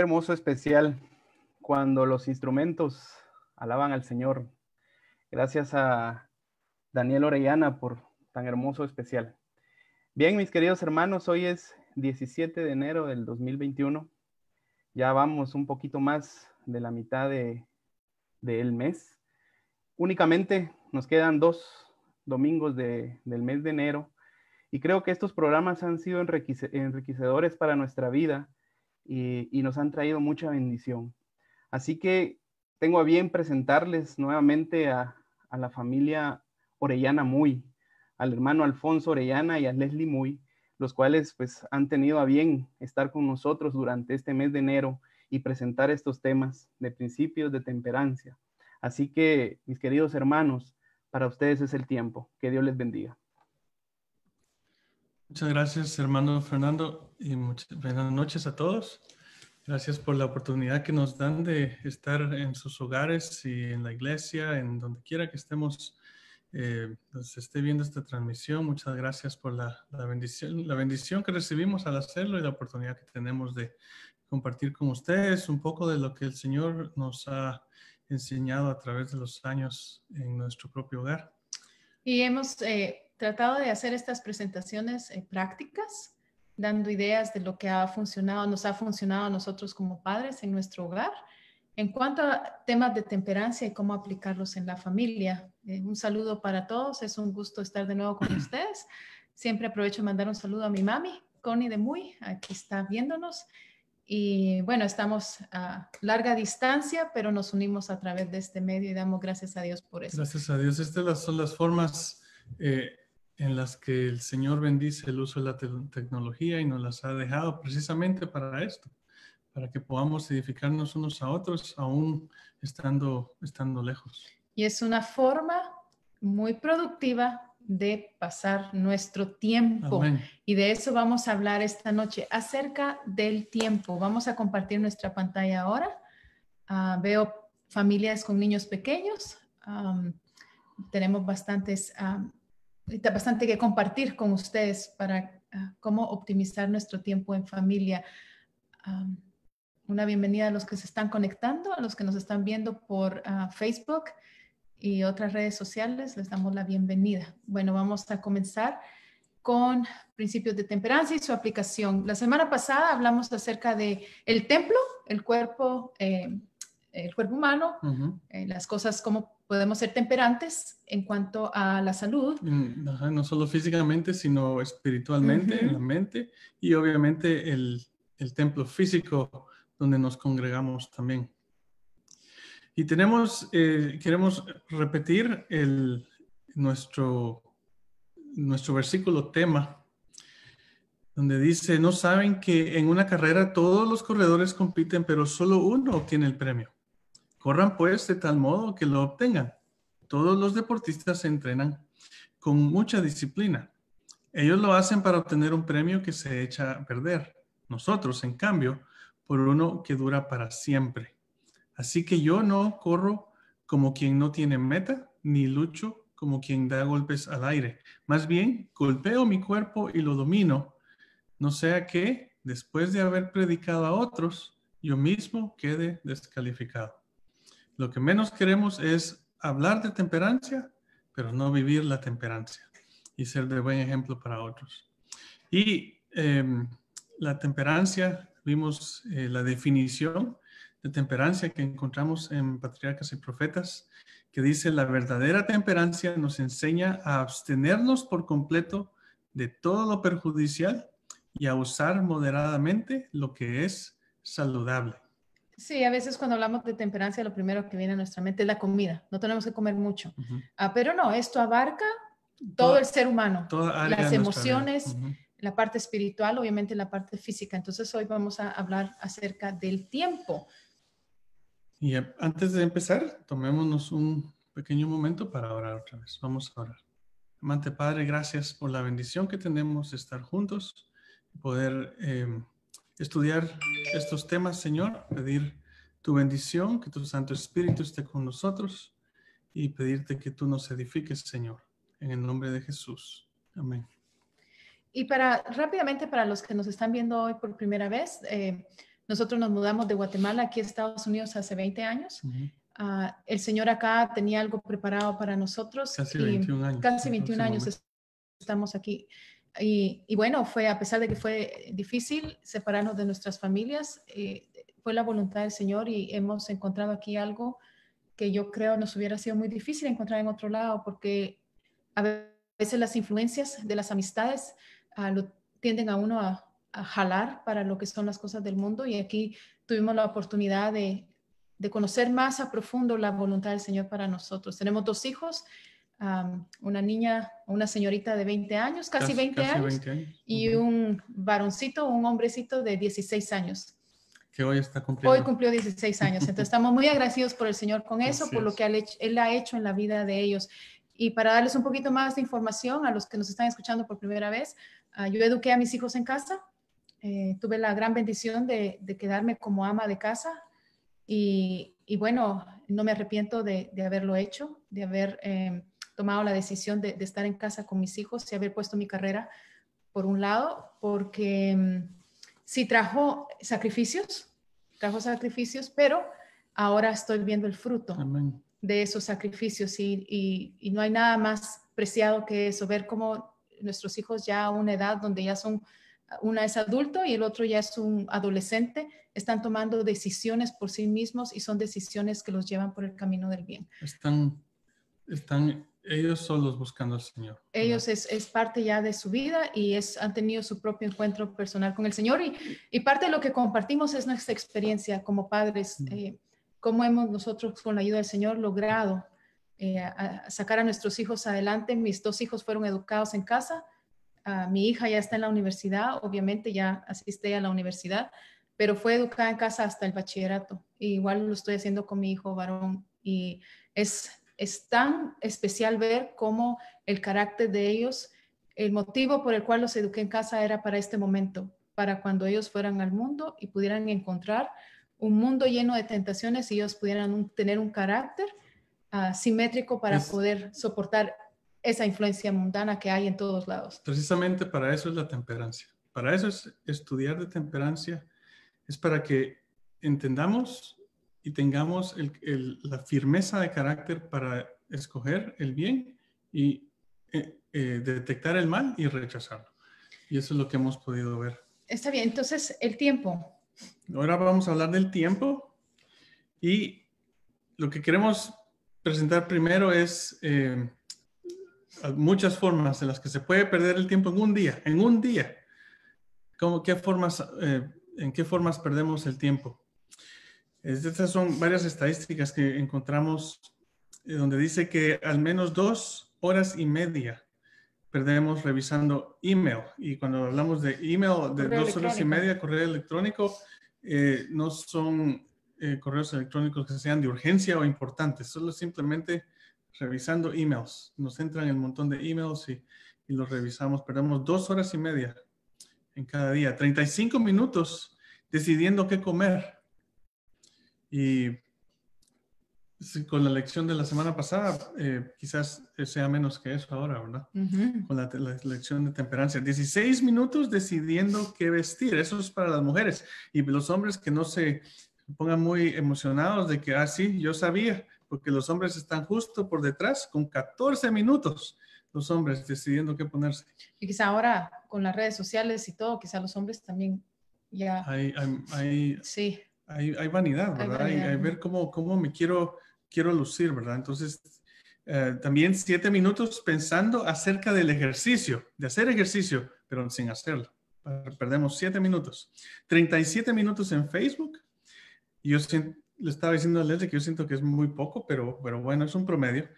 hermoso especial cuando los instrumentos alaban al Señor. Gracias a Daniel Orellana por tan hermoso especial. Bien, mis queridos hermanos, hoy es 17 de enero del 2021. Ya vamos un poquito más de la mitad del de, mes. Únicamente nos quedan dos domingos de, del mes de enero y creo que estos programas han sido enriquecedores para nuestra vida y, nos han traído mucha bendición. Así que tengo a bien presentarles nuevamente a, a la familia Orellana Muy, al hermano Alfonso Orellana y a Leslie Muy, los cuales pues han tenido a bien estar con nosotros durante este mes de enero y presentar estos temas de principios de temperancia. Así que, mis queridos hermanos, para ustedes es el tiempo. Que Dios les bendiga. Muchas gracias, hermano Fernando, y muchas buenas noches a todos. Gracias por la oportunidad que nos dan de estar en sus hogares y en la iglesia, en donde quiera que estemos, eh, nos esté viendo esta transmisión. Muchas gracias por la, la, bendición, la bendición que recibimos al hacerlo y la oportunidad que tenemos de compartir con ustedes un poco de lo que el Señor nos ha enseñado a través de los años en nuestro propio hogar. Y hemos eh, tratado de hacer estas presentaciones eh, prácticas, dando ideas de lo que ha funcionado, nos ha funcionado a nosotros como padres en nuestro hogar. En cuanto a temas de temperancia y cómo aplicarlos en la familia, eh, un saludo para todos, es un gusto estar de nuevo con ustedes. Siempre aprovecho de mandar un saludo a mi mami, Connie de Muy, aquí está viéndonos. Y bueno, estamos a larga distancia, pero nos unimos a través de este medio y damos gracias a Dios por eso. Gracias a Dios. Estas son las formas eh, en las que el Señor bendice el uso de la tecnología y nos las ha dejado precisamente para esto, para que podamos edificarnos unos a otros aún estando, estando lejos. Y es una forma muy productiva de pasar nuestro tiempo. Y de eso vamos a hablar esta noche, acerca del tiempo. Vamos a compartir nuestra pantalla ahora. Ah, veo familias con niños pequeños. tenemos bastantes bastante que compartir con ustedes para ah, cómo optimizar nuestro tiempo en familia. una bienvenida a los que se están conectando, a los que nos están viendo por ah, Facebook y otras redes sociales. Les damos la bienvenida. Bueno, vamos a comenzar con principios de temperancia y su aplicación. La semana pasada hablamos acerca de el templo, el cuerpo eh, el cuerpo humano, eh, las cosas como podemos ser temperantes en cuanto a la salud. Mm, no solo físicamente, sino espiritualmente, en la mente y obviamente el, el, templo físico donde nos congregamos también. Y tenemos, eh, queremos repetir el, nuestro, nuestro versículo tema, donde dice, no saben que en una carrera todos los corredores compiten, pero solo uno obtiene el premio. Corran pues de tal modo que lo obtengan. Todos los deportistas se entrenan con mucha disciplina. Ellos lo hacen para obtener un premio que se echa a perder. Nosotros, en cambio, por uno que dura para siempre. Así que yo no corro como quien no tiene meta, ni lucho como quien da golpes al aire. Más bien, golpeo mi cuerpo y lo domino, no sea que, después de haber predicado a otros, yo mismo quede descalificado. Lo que menos queremos es hablar de temperancia, pero no vivir la temperancia y ser de buen ejemplo para otros. Y em, la temperancia, vimos eh, la definición de temperancia que encontramos en Patriarcas y Profetas, que dice la verdadera temperancia nos enseña a abstenernos por completo de todo lo perjudicial y a usar moderadamente lo que es saludable. Sí, a veces cuando hablamos de temperancia, lo primero que viene a nuestra mente es la comida. No tenemos que comer mucho. Ah, pero no, esto abarca todo el ser humano, las emociones, la parte espiritual, obviamente la parte física. Entonces hoy vamos a hablar acerca del tiempo. Y eh, antes de empezar, tomémonos un pequeño momento para orar otra vez. Vamos a orar. Amante Padre, gracias por la bendición que tenemos de estar juntos y poder... Em, estudiar estos temas, Señor, pedir tu bendición, que tu Santo Espíritu esté con nosotros y pedirte que tú nos edifiques, Señor, en el nombre de Jesús. Amén. Y para rápidamente, para los que nos están viendo hoy por primera vez, eh, nosotros nos mudamos de Guatemala aquí a Estados Unidos hace 20 años. Ah, el Señor acá tenía algo preparado para nosotros. Casi 21 años. Casi 21 años estamos aquí. Y, bueno, fue a pesar de que fue difícil separarnos de nuestras familias, eh, fue la voluntad del Señor y hemos encontrado aquí algo que yo creo nos hubiera sido muy difícil encontrar en otro lado, porque a veces las influencias de las amistades ah, lo tienden a uno a, jalar para lo que son las cosas del mundo y aquí tuvimos la oportunidad de, de conocer más a profundo la voluntad del Señor para nosotros. Tenemos dos hijos una niña, una señorita de 20 años, casi, 20, años, y un varoncito, un hombrecito de 16 años. Que hoy está cumpliendo. Hoy cumplió 16 años, entonces estamos muy agradecidos por el Señor con eso, por lo que Él ha hecho en la vida de ellos. Y para darles un poquito más de información a los que nos están escuchando por primera vez, ah, yo eduqué a mis hijos en casa, eh, tuve la gran bendición de, quedarme como ama de casa y, bueno, no me arrepiento de, haberlo hecho, de haber em, tomado la decisión de, estar en casa con mis hijos y haber puesto mi carrera por un lado, porque si mm, sí trajo sacrificios, trajo sacrificios, pero ahora estoy viendo el fruto de esos sacrificios y, y, no hay nada más preciado que eso, ver cómo nuestros hijos ya a una edad donde ya son, una es adulto y el otro ya es un adolescente, están tomando decisiones por sí mismos y son decisiones que los llevan por el camino del bien. Están, están ellos son los buscando al Señor. Ellos es, parte ya de su vida y es, han tenido su propio encuentro personal con el Señor. Y, parte de lo que compartimos es nuestra experiencia como padres, eh, cómo hemos nosotros con la ayuda del Señor logrado eh, sacar a nuestros hijos adelante. Mis dos hijos fueron educados en casa. mi hija ya está en la universidad, obviamente ya asiste a la universidad, pero fue educada en casa hasta el bachillerato. igual lo estoy haciendo con mi hijo varón. Y es es tan especial ver cómo el carácter de ellos, el motivo por el cual los eduqué en casa era para este momento, para cuando ellos fueran al mundo y pudieran encontrar un mundo lleno de tentaciones y ellos pudieran tener un carácter ah, simétrico para poder soportar esa influencia mundana que hay en todos lados. Precisamente para eso es la temperancia. Para eso es estudiar de temperancia. Es para que entendamos y tengamos la firmeza de carácter para escoger el bien y eh, eh, detectar el mal y rechazarlo. Y eso es lo que hemos podido ver. Está bien, entonces el tiempo. Ahora vamos a hablar del tiempo y lo que queremos presentar primero es eh, muchas formas en las que se puede perder el tiempo en un día, en un día. Como qué formas, ¿En qué formas perdemos el tiempo? Estas son varias estadísticas que encontramos eh, donde dice que al menos dos horas y media perdemos revisando email. Y cuando hablamos de email, de dos horas y media, correo electrónico, eh, no son eh, correos electrónicos que sean de urgencia o importantes, solo simplemente revisando emails. Nos entran el montón de emails y, y los revisamos. Perdemos dos horas y media en cada día, 35 minutos decidiendo qué comer y con la lección de la semana pasada, eh, quizás sea menos que eso ahora, ¿verdad? Con la, lección de temperancia. 16 minutos decidiendo qué vestir. Eso es para las mujeres. Y los hombres que no se pongan muy emocionados de que, ah, sí, yo sabía, porque los hombres están justo por detrás con 14 minutos los hombres decidiendo qué ponerse. Y quizá ahora con las redes sociales y todo, quizá los hombres también ya... sí hay, vanidad, ¿verdad? Hay, ver cómo, cómo me quiero, quiero lucir, ¿verdad? Entonces, eh, también siete minutos pensando acerca del ejercicio, de hacer ejercicio, pero sin hacerlo. Perdemos siete minutos. 37 minutos en Facebook. Yo le estaba diciendo a Leslie que yo siento que es muy poco, pero, pero bueno, es un promedio.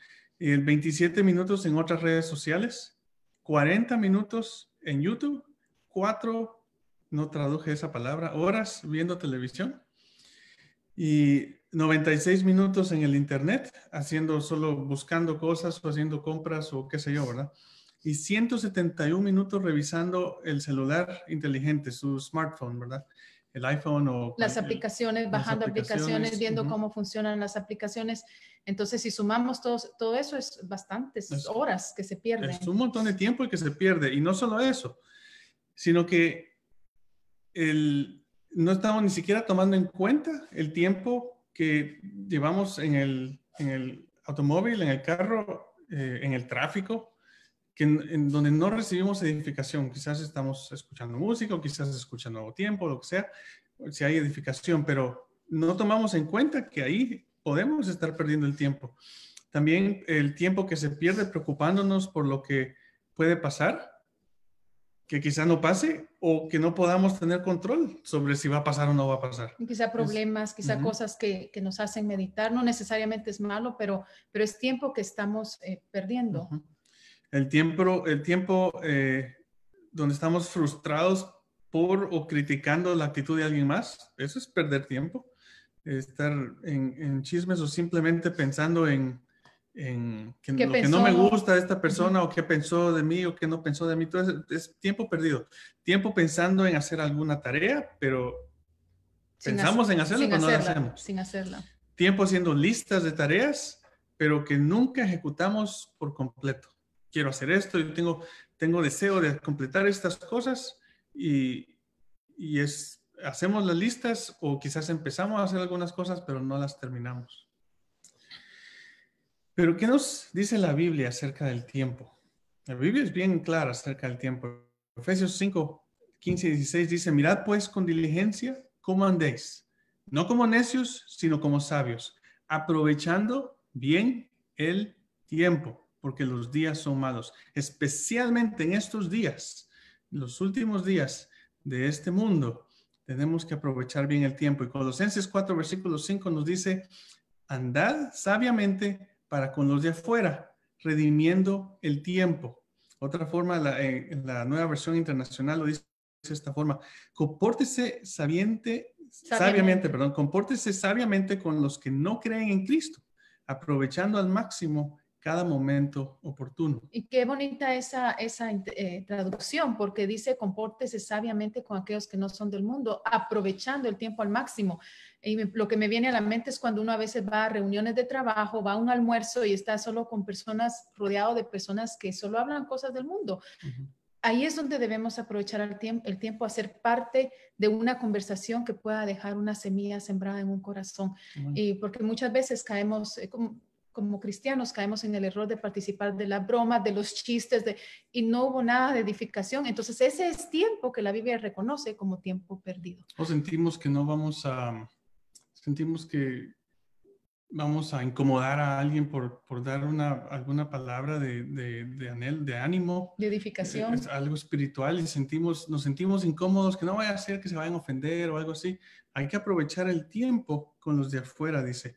Veintisiete 27 minutos en otras redes sociales, 40 minutos en YouTube, Cuatro, no traduje esa palabra, horas viendo televisión y 96 minutos en el internet haciendo solo buscando cosas o haciendo compras o qué sé yo, ¿verdad? Y 171 minutos revisando el celular inteligente, su smartphone, ¿verdad? El iPhone o... Las aplicaciones, bajando aplicaciones, viendo cómo funcionan las aplicaciones. Entonces, si sumamos todo todo eso, es bastantes horas que se pierden. Es un montón de tiempo y que se pierde. Y no solo eso, sino que el, no estamos ni siquiera tomando en cuenta el tiempo que llevamos en el, automóvil, en el carro, eh, en el tráfico, que en, donde no recibimos edificación. Quizás estamos escuchando música o quizás escuchando nuevo tiempo, lo que sea, si hay edificación, pero no tomamos en cuenta que ahí podemos estar perdiendo el tiempo. También el tiempo que se pierde preocupándonos por lo que puede pasar que quizá no pase o que no podamos tener control sobre si va a pasar o no va a pasar. quizá problemas, quizá cosas que, que, nos hacen meditar, no necesariamente es malo, pero, pero es tiempo que estamos eh, perdiendo. El tiempo, el tiempo eh, donde estamos frustrados por o criticando la actitud de alguien más, eso es perder tiempo, estar en chismes o simplemente pensando en, que que no me gusta de esta persona o qué pensó de mí o qué no pensó de mí. Todo es tiempo perdido. Tiempo pensando en hacer alguna tarea, pero pensamos en hacerla cuando no la hacemos. Sin hacerla. Tiempo haciendo listas de tareas, pero que nunca ejecutamos por completo. Quiero hacer esto, yo tengo, tengo deseo de completar estas cosas y, y es, hacemos las listas o quizás empezamos a hacer algunas cosas, pero no las terminamos. Pero ¿qué nos dice la Biblia acerca del tiempo? La Biblia es bien clara acerca del tiempo. Efesios 5, 15 y 16 dice, mirad pues con diligencia cómo andéis, no como necios, sino como sabios, aprovechando bien el tiempo, porque los días son malos, especialmente en estos días, los últimos días de este mundo. Tenemos que aprovechar bien el tiempo. Y Colosenses 4, versículo 5 nos dice, andad sabiamente para con los de afuera, redimiendo el tiempo. Otra forma, la, eh, nueva versión internacional lo dice de esta forma, compórtese sabiamente. sabiamente, perdón, compórtese sabiamente con los que no creen en Cristo, aprovechando al máximo cada momento oportuno. Y qué bonita esa, esa eh, traducción, porque dice, compórtese sabiamente con aquellos que no son del mundo, aprovechando el tiempo al máximo. Y lo que me viene a la mente es cuando uno a veces va a reuniones de trabajo, va a un almuerzo y está solo con personas, rodeado de personas que solo hablan cosas del mundo. Ahí es donde debemos aprovechar el tiempo, el tiempo a ser parte de una conversación que pueda dejar una semilla sembrada en un corazón. Y porque muchas veces caemos, eh, como cristianos caemos en el error de participar de la broma, de los chistes, de, y no hubo nada de edificación. Entonces ese es tiempo que la Biblia reconoce como tiempo perdido. O sentimos que no vamos a, sentimos que vamos a incomodar a alguien por, por dar una, alguna palabra de, de, anhel, de ánimo. De edificación. algo espiritual y sentimos, nos sentimos incómodos, que no vaya a ser que se vayan a ofender o algo así. Hay que aprovechar el tiempo con los de afuera, dice.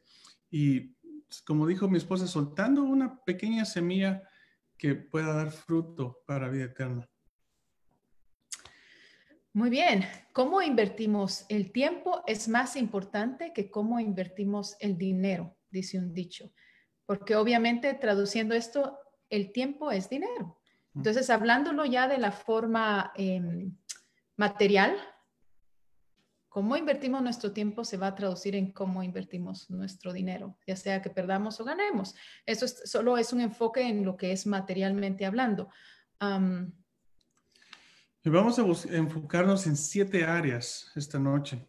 Y como dijo mi esposa, soltando una pequeña semilla que pueda dar fruto para vida eterna. Muy bien, ¿cómo invertimos el tiempo es más importante que cómo invertimos el dinero? Dice un dicho, porque obviamente traduciendo esto, el tiempo es dinero. Mm. Entonces, hablándolo ya de la forma em, material, cómo invertimos nuestro tiempo se va a traducir en cómo invertimos nuestro dinero, ya sea que perdamos o ganemos. Eso solo es un enfoque en lo que es materialmente hablando. vamos a enfocarnos en siete áreas esta noche.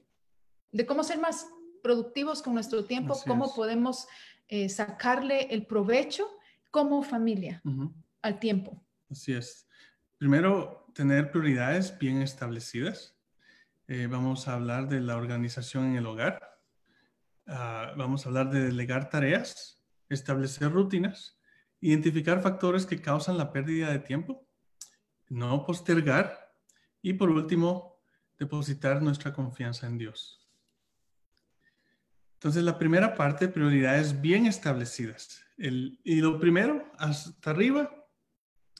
De cómo ser más productivos con nuestro tiempo, cómo podemos eh, sacarle el provecho como familia al tiempo. Así es. Primero, tener prioridades bien establecidas. Eh, vamos a hablar de la organización en el hogar. Ah, vamos a hablar de delegar tareas, establecer rutinas, identificar factores que causan la pérdida de tiempo, no postergar y por último, depositar nuestra confianza en Dios. Entonces, la primera parte, prioridades bien establecidas. El, y lo primero, hasta arriba,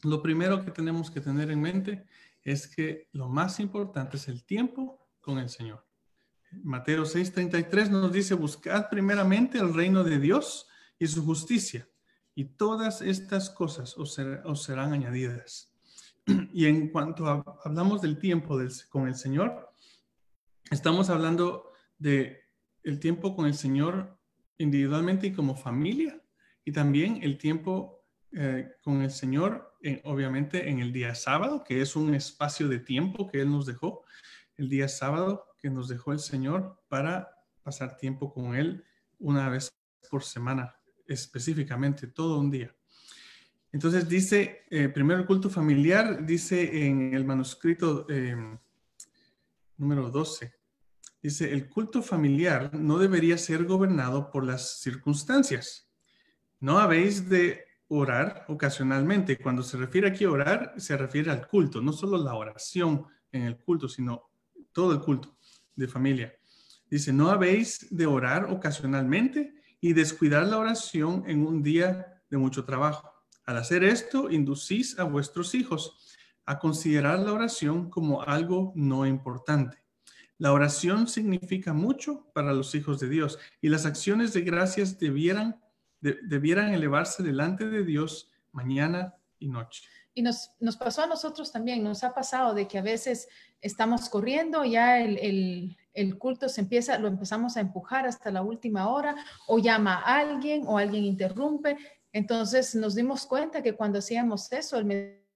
lo primero que tenemos que tener en mente es que lo más importante es el tiempo con el Señor. Mateo 6:33 nos dice, buscad primeramente el reino de Dios y su justicia, y todas estas cosas os, serán añadidas. Y en cuanto hablamos del tiempo con el Señor, estamos hablando de el tiempo con el Señor individualmente y como familia, y también el tiempo eh, con el Señor, eh, obviamente en el día sábado, que es un espacio de tiempo que Él nos dejó, el día sábado que nos dejó el Señor para pasar tiempo con Él una vez por semana, específicamente todo un día. Entonces dice, eh, primero el culto familiar, dice en el manuscrito eh, número 12, dice, el culto familiar no debería ser gobernado por las circunstancias. No habéis de orar ocasionalmente. Cuando se refiere aquí a orar, se refiere al culto, no solo la oración en el culto, sino todo el culto de familia. Dice, no habéis de orar ocasionalmente y descuidar la oración en un día de mucho trabajo. Al hacer esto, inducís a vuestros hijos a considerar la oración como algo no importante. La oración significa mucho para los hijos de Dios y las acciones de gracias debieran debieran elevarse delante de Dios mañana y noche. Y nos, nos, pasó a nosotros también, nos ha pasado de que a veces estamos corriendo, ya el, culto se empieza, lo empezamos a empujar hasta la última hora, o llama a alguien, o alguien interrumpe. Entonces nos dimos cuenta que cuando hacíamos eso, el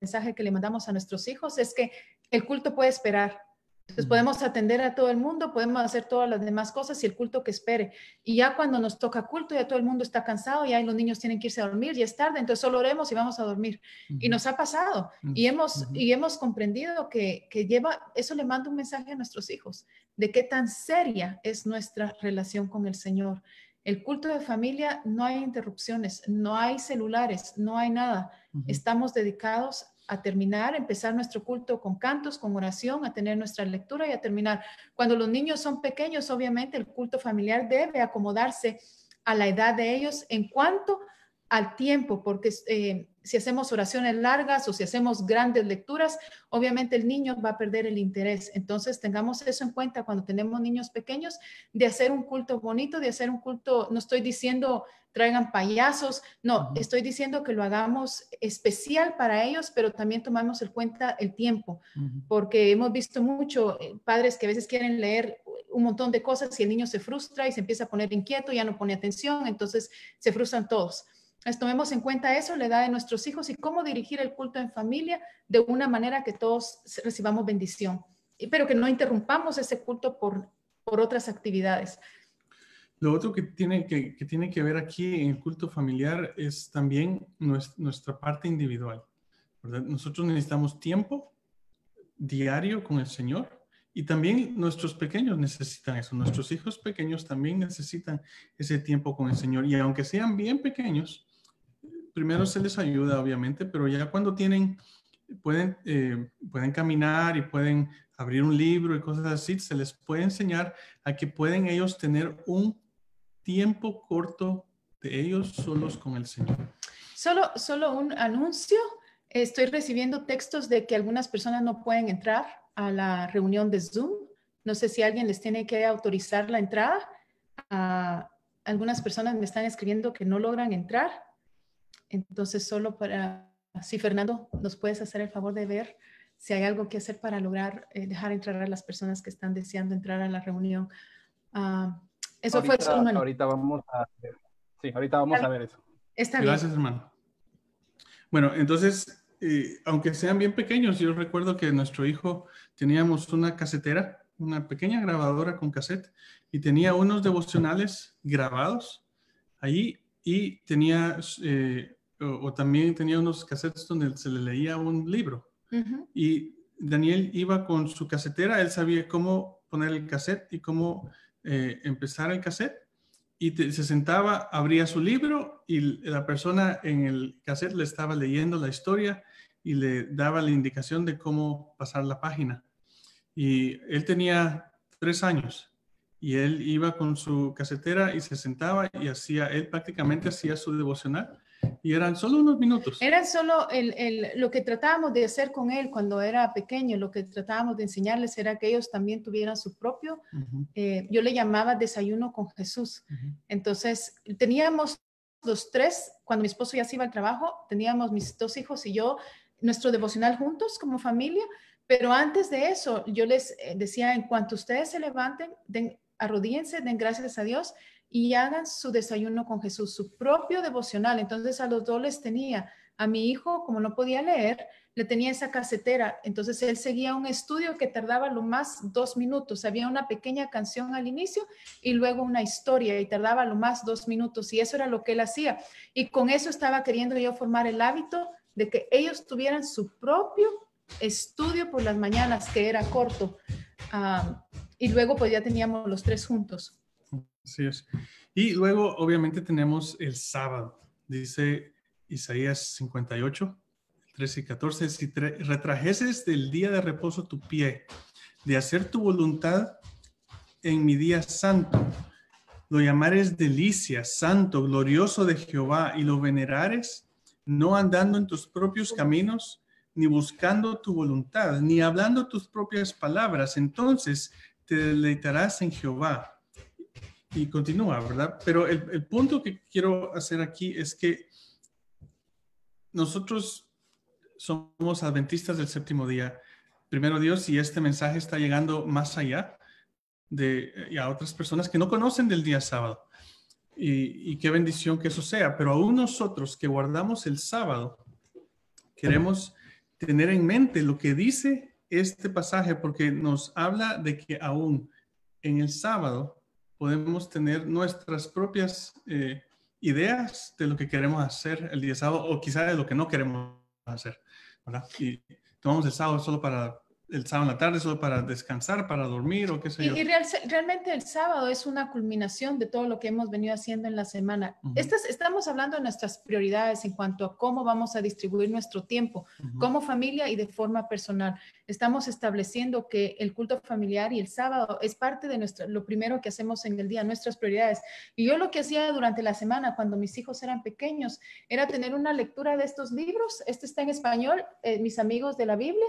mensaje que le mandamos a nuestros hijos es que el culto puede esperar, entonces podemos atender a todo el mundo, podemos hacer todas las demás cosas y el culto que espere. Y ya cuando nos toca culto, ya todo el mundo está cansado, ya los niños tienen que irse a dormir, ya es tarde, entonces solo oremos y vamos a dormir. Y nos ha pasado y hemos, y hemos comprendido que, que, lleva, eso le manda un mensaje a nuestros hijos, de qué tan seria es nuestra relación con el Señor. El culto de familia no hay interrupciones, no hay celulares, no hay nada. Estamos dedicados a terminar, empezar nuestro culto con cantos, con oración, a tener nuestra lectura y a terminar. Cuando los niños son pequeños, obviamente el culto familiar debe acomodarse a la edad de ellos en cuanto al tiempo, porque eh, si hacemos oraciones largas o si hacemos grandes lecturas, obviamente el niño va a perder el interés. Entonces tengamos eso en cuenta cuando tenemos niños pequeños, de hacer un culto bonito, de hacer un culto, no estoy diciendo traigan payasos. No, estoy diciendo que lo hagamos especial para ellos, pero también tomamos en cuenta el tiempo, porque hemos visto mucho eh, padres que a veces quieren leer un montón de cosas y el niño se frustra y se empieza a poner inquieto, ya no pone atención, entonces se frustran todos. Entonces, tomemos en cuenta eso, la edad de nuestros hijos y cómo dirigir el culto en familia de una manera que todos recibamos bendición, pero que no interrumpamos ese culto por, por otras actividades. Lo otro que tiene que, tiene que ver aquí en el culto familiar es también nuestra parte individual. Nosotros necesitamos tiempo diario con el Señor y también nuestros pequeños necesitan eso. Nuestros hijos pequeños también necesitan ese tiempo con el Señor. Y aunque sean bien pequeños, primero se les ayuda, obviamente, pero ya cuando tienen, pueden, eh, pueden caminar y pueden abrir un libro y cosas así, se les puede enseñar a que pueden ellos tener un tiempo corto de ellos solos con el Señor. Solo, solo un anuncio. Estoy recibiendo textos de que algunas personas no pueden entrar a la reunión de Zoom. No sé si alguien les tiene que autorizar la entrada. A ah, algunas personas me están escribiendo que no logran entrar. Entonces, solo para, si Fernando nos puedes hacer el favor de ver si hay algo que hacer para lograr eh, dejar entrar a las personas que están deseando entrar a la reunión. Ah, eso fue eso, hermano. Ahorita vamos a ver. ahorita vamos a ver eso. Está bien. Gracias, hermano. Bueno, entonces, eh, aunque sean bien pequeños, yo recuerdo que nuestro hijo teníamos una casetera, una pequeña grabadora con cassette, y tenía unos devocionales grabados ahí, y tenía, eh, o, también tenía unos cassettes donde se le leía un libro. Y Daniel iba con su casetera, él sabía cómo poner el cassette y cómo eh, empezar el cassette y se sentaba, abría su libro y la persona en el cassette le estaba leyendo la historia y le daba la indicación de cómo pasar la página. Y él tenía tres años y él iba con su casetera y se sentaba y hacía, él prácticamente hacía su devocional y eran solo unos minutos. eran solo lo que tratábamos de hacer con él cuando era pequeño, lo que tratábamos de enseñarles era que ellos también tuvieran su propio, eh, yo le llamaba desayuno con Jesús. Entonces, teníamos los tres, cuando mi esposo ya se iba al trabajo, teníamos mis dos hijos y yo nuestro devocional juntos como familia, pero antes de eso yo les eh, decía, en cuanto ustedes se levanten, den, arrodíense, den gracias a Dios y hagan su desayuno con Jesús, su propio devocional. Entonces a los dos les tenía, a mi hijo, como no podía leer, le tenía esa casetera. Entonces él seguía un estudio que tardaba lo más dos minutos. Había una pequeña canción al inicio y luego una historia y tardaba lo más dos minutos. Y eso era lo que él hacía. Y con eso estaba queriendo yo formar el hábito de que ellos tuvieran su propio estudio por las mañanas, que era corto. Ah, y luego pues ya teníamos los tres juntos. Y luego, obviamente, tenemos el sábado. Dice Isaías 58, 13 y 14. Si retrajeses del día de reposo tu pie, de hacer tu voluntad en mi día santo, lo llamares delicia, santo, glorioso de Jehová, y lo venerares, no andando en tus propios caminos, ni buscando tu voluntad, ni hablando tus propias palabras, entonces te deleitarás en Jehová y continúa, ¿verdad? Pero el, punto que quiero hacer aquí es que nosotros somos adventistas del séptimo día. Primero Dios, y este mensaje está llegando más allá de, eh, otras personas que no conocen del día sábado. Y, y, qué bendición que eso sea. Pero aún nosotros que guardamos el sábado, queremos tener en mente lo que dice este pasaje, porque nos habla de que aún en el sábado podemos tener nuestras propias eh, ideas de lo que queremos hacer el día sábado o quizá de lo que no queremos hacer. ¿verdad? Y tomamos el sábado solo para el sábado en la tarde solo para descansar, para dormir o qué sé yo. Y, realmente el sábado es una culminación de todo lo que hemos venido haciendo en la semana. estamos hablando de nuestras prioridades en cuanto a cómo vamos a distribuir nuestro tiempo como familia y de forma personal. Estamos estableciendo que el culto familiar y el sábado es parte de nuestro lo primero que hacemos en el día, nuestras prioridades. Y yo lo que hacía durante la semana cuando mis hijos eran pequeños era tener una lectura de estos libros. Este está en español, eh, mis amigos de la Biblia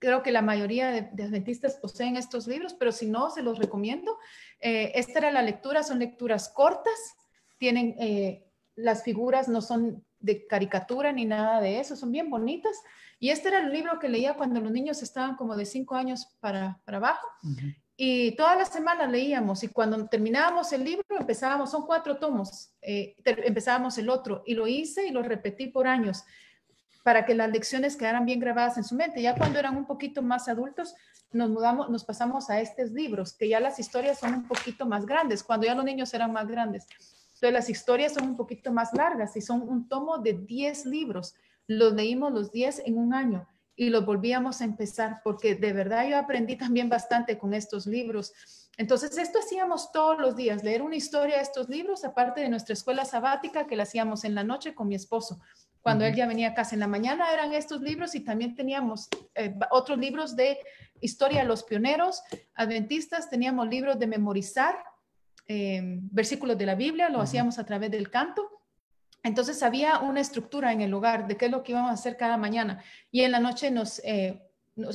creo que la mayoría de, de, adventistas poseen estos libros, pero si no, se los recomiendo. Eh, esta era la lectura, son lecturas cortas, tienen eh, las figuras, no son de caricatura ni nada de eso, son bien bonitas. Y este era el libro que leía cuando los niños estaban como de cinco años para, para abajo. Y todas las semanas leíamos y cuando terminábamos el libro empezábamos, son cuatro tomos, eh, empezábamos el otro y lo hice y lo repetí por años para que las lecciones quedaran bien grabadas en su mente. Ya cuando eran un poquito más adultos, nos mudamos, nos pasamos a estos libros, que ya las historias son un poquito más grandes, cuando ya los niños eran más grandes. Entonces las historias son un poquito más largas y son un tomo de 10 libros. Los leímos los 10 en un año y los volvíamos a empezar porque de verdad yo aprendí también bastante con estos libros. Entonces esto hacíamos todos los días, leer una historia de estos libros, aparte de nuestra escuela sabática que la hacíamos en la noche con mi esposo. Cuando él ya venía a casa en la mañana eran estos libros y también teníamos eh, otros libros de historia de los pioneros, adventistas, teníamos libros de memorizar em, versículos de la Biblia, lo hacíamos a través del canto. Entonces había una estructura en el hogar de qué es lo que íbamos a hacer cada mañana. Y en la noche nos eh,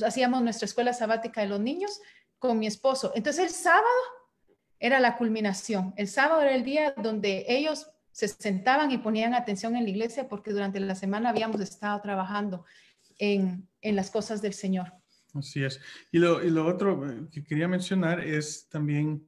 hacíamos nuestra escuela sabática de los niños con mi esposo. Entonces el sábado era la culminación. El sábado era el día donde ellos se sentaban y ponían atención en la iglesia porque durante la semana habíamos estado trabajando en, las cosas del Señor. Así es. Y lo, y lo, otro eh, que quería mencionar es también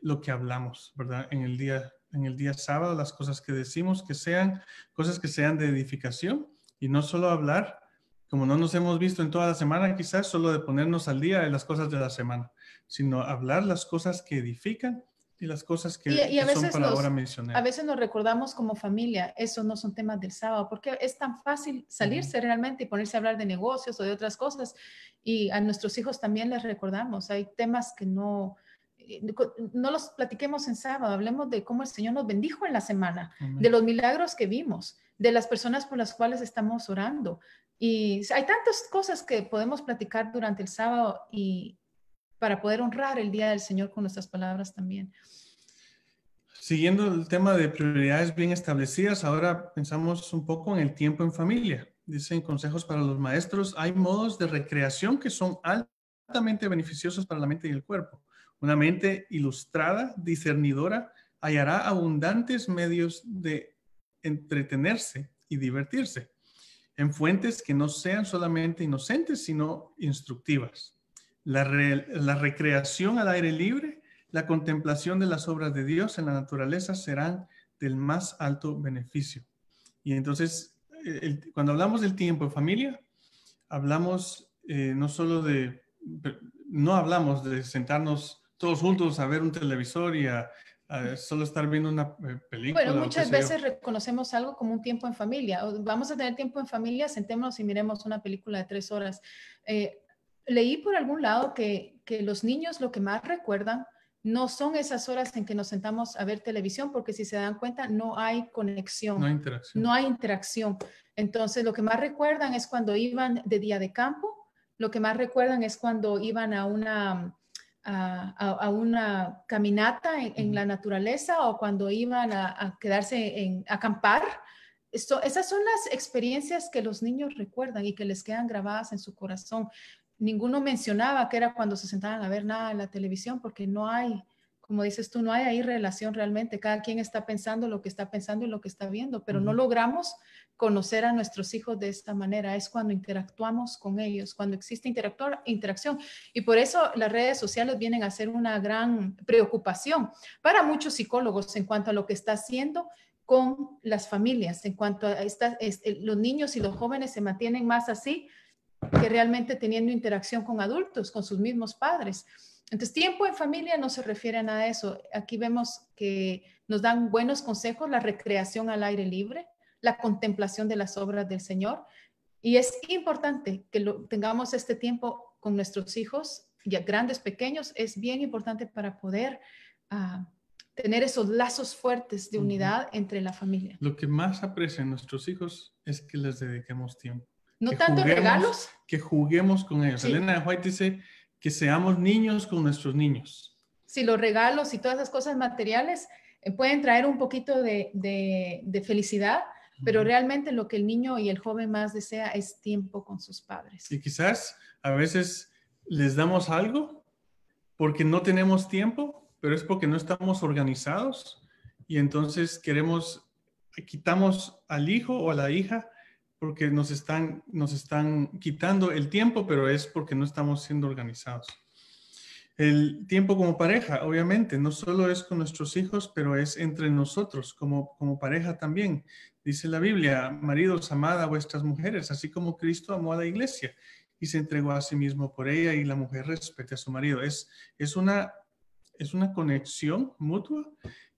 lo que hablamos, ¿verdad? En el día, en el día sábado, las cosas que decimos que sean, cosas que sean de edificación y no solo hablar, como no nos hemos visto en toda la semana, quizás solo de ponernos al día de las cosas de la semana, sino hablar las cosas que edifican y las cosas que, a veces nos, A veces nos recordamos como familia, eso no son temas del sábado, porque es tan fácil salirse realmente y ponerse a hablar de negocios o de otras cosas. Y a nuestros hijos también les recordamos, hay temas que no, eh, no los platiquemos en sábado, hablemos de cómo el Señor nos bendijo en la semana, de los milagros que vimos, de las personas por las cuales estamos orando. Y hay tantas cosas que podemos platicar durante el sábado y, para poder honrar el día del Señor con nuestras palabras también. Siguiendo el tema de prioridades bien establecidas, ahora pensamos un poco en el tiempo en familia. Dicen consejos para los maestros, hay modos de recreación que son altamente beneficiosos para la mente y el cuerpo. Una mente ilustrada, discernidora, hallará abundantes medios de entretenerse y divertirse en fuentes que no sean solamente inocentes, sino instructivas la, recreación al aire libre, la contemplación de las obras de Dios en la naturaleza serán del más alto beneficio. Y entonces, eh, cuando hablamos del tiempo en familia, hablamos eh, no solo de, no hablamos de sentarnos todos juntos a ver un televisor y a, solo estar viendo una eh, película. Bueno, muchas veces reconocemos algo como un tiempo en familia. Vamos a tener tiempo en familia, sentémonos y miremos una película de tres horas leí por algún lado que, los niños lo que más recuerdan no son esas horas en que nos sentamos a ver televisión, porque si se dan cuenta, no hay conexión. No hay interacción. Entonces, lo que más recuerdan es cuando iban de día de campo, lo que más recuerdan es cuando iban a una, a, una caminata en, la naturaleza o cuando iban a, quedarse en a acampar. Esto, esas son las experiencias que los niños recuerdan y que les quedan grabadas en su corazón ninguno mencionaba que era cuando se sentaban a ver nada en la televisión, porque no hay, como dices tú, no hay ahí relación realmente. Cada quien está pensando lo que está pensando y lo que está viendo, pero no logramos conocer a nuestros hijos de esta manera. Es cuando interactuamos con ellos, cuando existe interacción. Y por eso las redes sociales vienen a ser una gran preocupación para muchos psicólogos en cuanto a lo que está haciendo con las familias, en cuanto a eh, los niños y los jóvenes se mantienen más así que realmente teniendo interacción con adultos, con sus mismos padres. Entonces, tiempo en familia no se refiere a nada de eso. Aquí vemos que nos dan buenos consejos, la recreación al aire libre, la contemplación de las obras del Señor. Y es importante que lo, tengamos este tiempo con nuestros hijos, ya grandes, pequeños, es bien importante para poder ah, tener esos lazos fuertes de unidad entre la familia. Lo que más aprecian nuestros hijos es que les dediquemos tiempo. No tanto regalos. Que juguemos con ellos. Elena White dice que seamos niños con nuestros niños. si los regalos y todas esas cosas materiales eh, pueden traer un poquito de, de felicidad, pero realmente lo que el niño y el joven más desea es tiempo con sus padres. Y quizás a veces les damos algo porque no tenemos tiempo, pero es porque no estamos organizados y entonces queremos, quitamos al hijo o a la hija porque nos están, nos están quitando el tiempo, pero es porque no estamos siendo organizados. El tiempo como pareja, obviamente, no solo es con nuestros hijos, pero es entre nosotros como, como pareja también. Dice la Biblia, maridos, amad a vuestras mujeres, así como Cristo amó a la iglesia y se entregó a sí mismo por ella y la mujer respete a su marido. Es, es, una, es una conexión mutua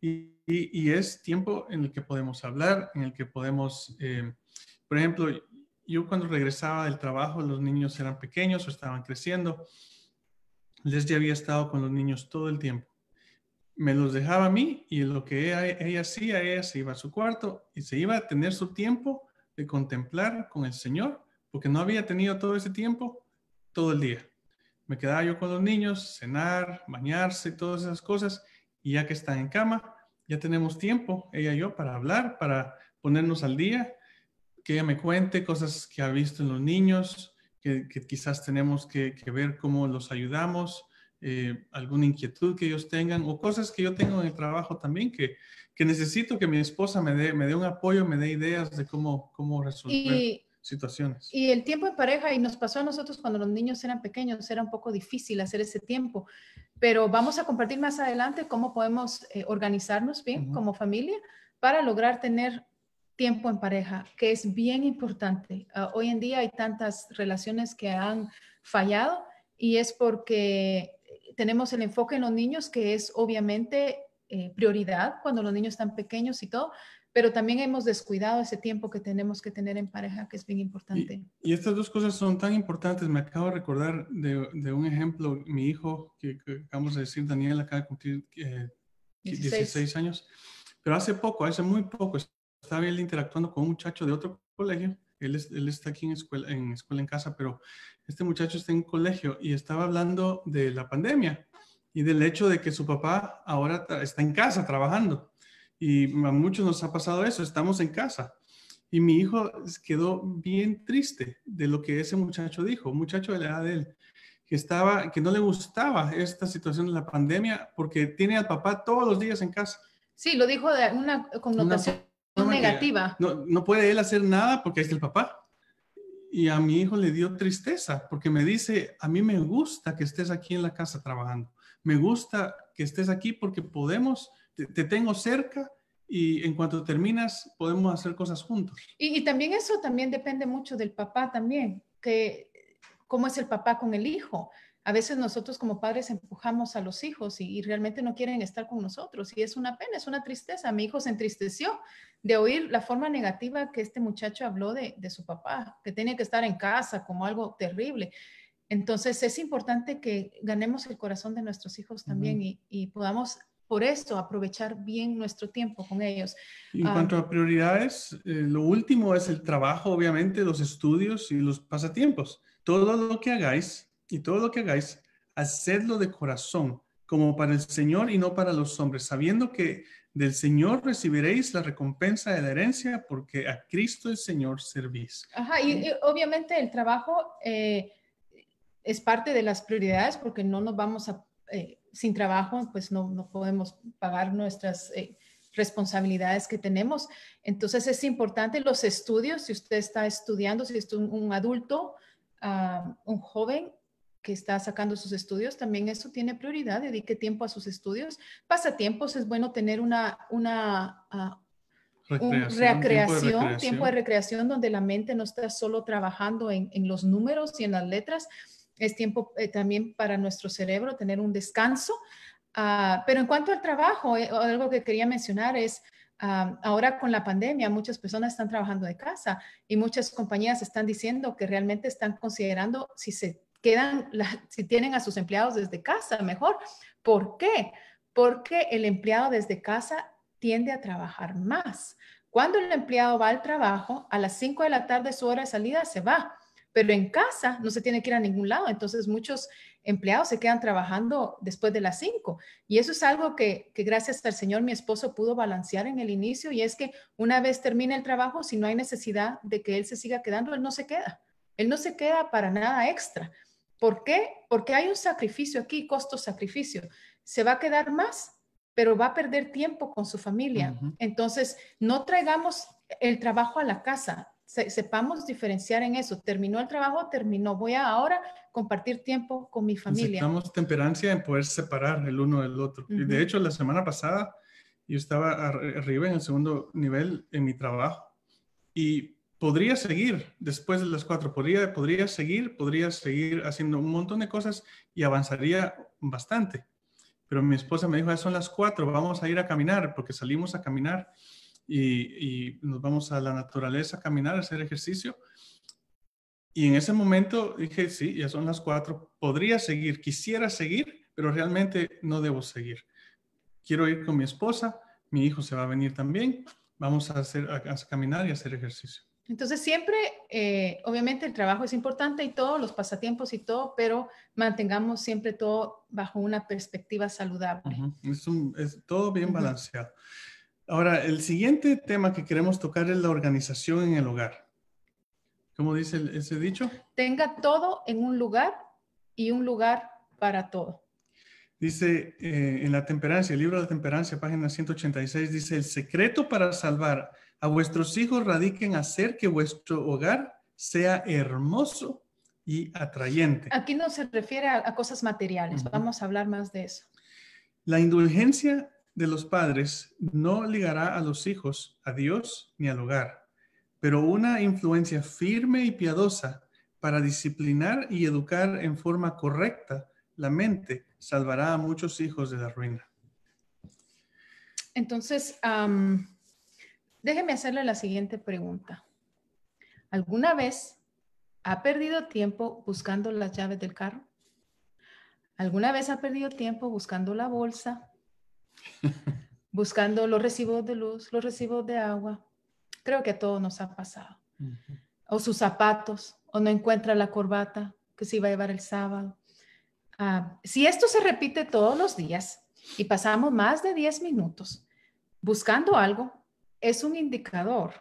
y, y, es tiempo en el que podemos hablar, en el que podemos... Eh, por ejemplo, yo cuando regresaba del trabajo, los niños eran pequeños o estaban creciendo. Les ya había estado con los niños todo el tiempo. Me los dejaba a mí y lo que ella, hacía, ella se iba a su cuarto y se iba a tener su tiempo de contemplar con el Señor, porque no había tenido todo ese tiempo todo el día. Me quedaba yo con los niños, cenar, bañarse, todas esas cosas, y ya que están en cama, ya tenemos tiempo, ella y yo, para hablar, para ponernos al día que ella me cuente cosas que ha visto en los niños, que, quizás tenemos que, ver cómo los ayudamos, eh, alguna inquietud que ellos tengan o cosas que yo tengo en el trabajo también que, que necesito que mi esposa me dé, me dé un apoyo, me dé ideas de cómo, cómo resolver. situaciones. Y el tiempo en pareja, y nos pasó a nosotros cuando los niños eran pequeños, era un poco difícil hacer ese tiempo, pero vamos a compartir más adelante cómo podemos eh, organizarnos bien como familia para lograr tener tiempo en pareja, que es bien importante. Ah, hoy en día hay tantas relaciones que han fallado y es porque tenemos el enfoque en los niños, que es obviamente eh, prioridad cuando los niños están pequeños y todo, pero también hemos descuidado ese tiempo que tenemos que tener en pareja, que es bien importante. Y, estas dos cosas son tan importantes. Me acabo de recordar de, un ejemplo, mi hijo, que, que, acabamos de decir, Daniel acaba de cumplir 16. Eh, 16 años, pero hace poco, hace muy poco, estaba él interactuando con un muchacho de otro colegio. Él, él está aquí en escuela, en escuela en casa, pero este muchacho está en colegio y estaba hablando de la pandemia y del hecho de que su papá ahora está en casa trabajando. Y a muchos nos ha pasado eso, estamos en casa. Y mi hijo quedó bien triste de lo que ese muchacho dijo, un muchacho de la edad de él, que, estaba, que no le gustaba esta situación de la pandemia porque tiene al papá todos los días en casa. Sí, lo dijo de una connotación negativa. No, puede él hacer nada porque es el papá. Y a mi hijo le dio tristeza porque me dice, a mí me gusta que estés aquí en la casa trabajando. Me gusta que estés aquí porque podemos, te, tengo cerca y en cuanto terminas podemos hacer cosas juntos. Y, y, también eso también depende mucho del papá también, que cómo es el papá con el hijo a veces nosotros como padres empujamos a los hijos y, realmente no quieren estar con nosotros. Y es una pena, es una tristeza. Mi hijo se entristeció de oír la forma negativa que este muchacho habló de, su papá, que tenía que estar en casa como algo terrible. Entonces es importante que ganemos el corazón de nuestros hijos también y, podamos por eso, aprovechar bien nuestro tiempo con ellos. en ah, cuanto a prioridades, eh, lo último es el trabajo, obviamente, los estudios y los pasatiempos. Todo lo que hagáis y todo lo que hagáis, hacedlo de corazón, como para el Señor y no para los hombres, sabiendo que del Señor recibiréis la recompensa de la herencia, porque a Cristo el Señor servís. Ajá, y, obviamente el trabajo eh, es parte de las prioridades, porque no nos vamos a, eh, sin trabajo, pues no, no podemos pagar nuestras... Eh, responsabilidades que tenemos. Entonces es importante los estudios, si usted está estudiando, si es un, adulto, ah, un joven, que está sacando sus estudios, también eso tiene prioridad, dedique tiempo a sus estudios. Pasatiempos, es bueno tener una, una ah, recreación, tiempo de recreación, donde la mente no está solo trabajando en, en los números y en las letras, es tiempo eh, también para nuestro cerebro tener un descanso. Ah, pero en cuanto al trabajo, eh, algo que quería mencionar es, ah, ahora con la pandemia, muchas personas están trabajando de casa y muchas compañías están diciendo que realmente están considerando si se quedan, si tienen a sus empleados desde casa, mejor. ¿Por qué? Porque el empleado desde casa tiende a trabajar más. Cuando el empleado va al trabajo, a las 5 de la tarde su hora de salida se va, pero en casa no se tiene que ir a ningún lado. Entonces muchos empleados se quedan trabajando después de las 5. Y eso es algo que, que, gracias al Señor mi esposo pudo balancear en el inicio y es que una vez termina el trabajo, si no hay necesidad de que él se siga quedando, él no se queda. Él no se queda para nada extra. ¿Por qué? Porque hay un sacrificio aquí, costo-sacrificio. Se va a quedar más, pero va a perder tiempo con su familia. Entonces, no traigamos el trabajo a la casa. sepamos diferenciar en eso. Terminó el trabajo, terminó. Voy a ahora compartir tiempo con mi familia. Necesitamos temperancia en poder separar el uno del otro. de hecho, la semana pasada yo estaba arriba en el segundo nivel en mi trabajo y podría seguir después de las cuatro, podría, seguir, podría seguir haciendo un montón de cosas y avanzaría bastante. Pero mi esposa me dijo, ah, son las cuatro, vamos a ir a caminar, porque salimos a caminar y, nos vamos a la naturaleza a caminar, a hacer ejercicio. Y en ese momento dije, sí, ya son las cuatro, podría seguir, quisiera seguir, pero realmente no debo seguir. Quiero ir con mi esposa, mi hijo se va a venir también, vamos a, hacer, a caminar y hacer ejercicio. Entonces siempre, eh, obviamente el trabajo es importante y todos los pasatiempos y todo, pero mantengamos siempre todo bajo una perspectiva saludable. es, todo bien balanceado. Ahora, el siguiente tema que queremos tocar es la organización en el hogar. ¿Cómo dice ese dicho? Tenga todo en un lugar y un lugar para todo. Dice eh, en la temperancia, el libro de la temperancia, página 186, dice, el secreto para salvar a vuestros hijos radiquen hacer que vuestro hogar sea hermoso y atrayente. Aquí no se refiere a, cosas materiales, vamos a hablar más de eso. La indulgencia de los padres no ligará a los hijos a Dios ni al hogar, pero una influencia firme y piadosa para disciplinar y educar en forma correcta la mente salvará a muchos hijos de la ruina. Entonces, Déjeme hacerle la siguiente pregunta. ¿Alguna vez ha perdido tiempo buscando las llaves del carro? ¿Alguna vez ha perdido tiempo buscando la bolsa? buscando los recibos de luz, los recibos de agua. Creo que todo nos ha pasado. O sus zapatos, o no encuentra la corbata que se iba a llevar el sábado. Ah, si esto se repite todos los días y pasamos más de 10 minutos buscando algo, es un indicador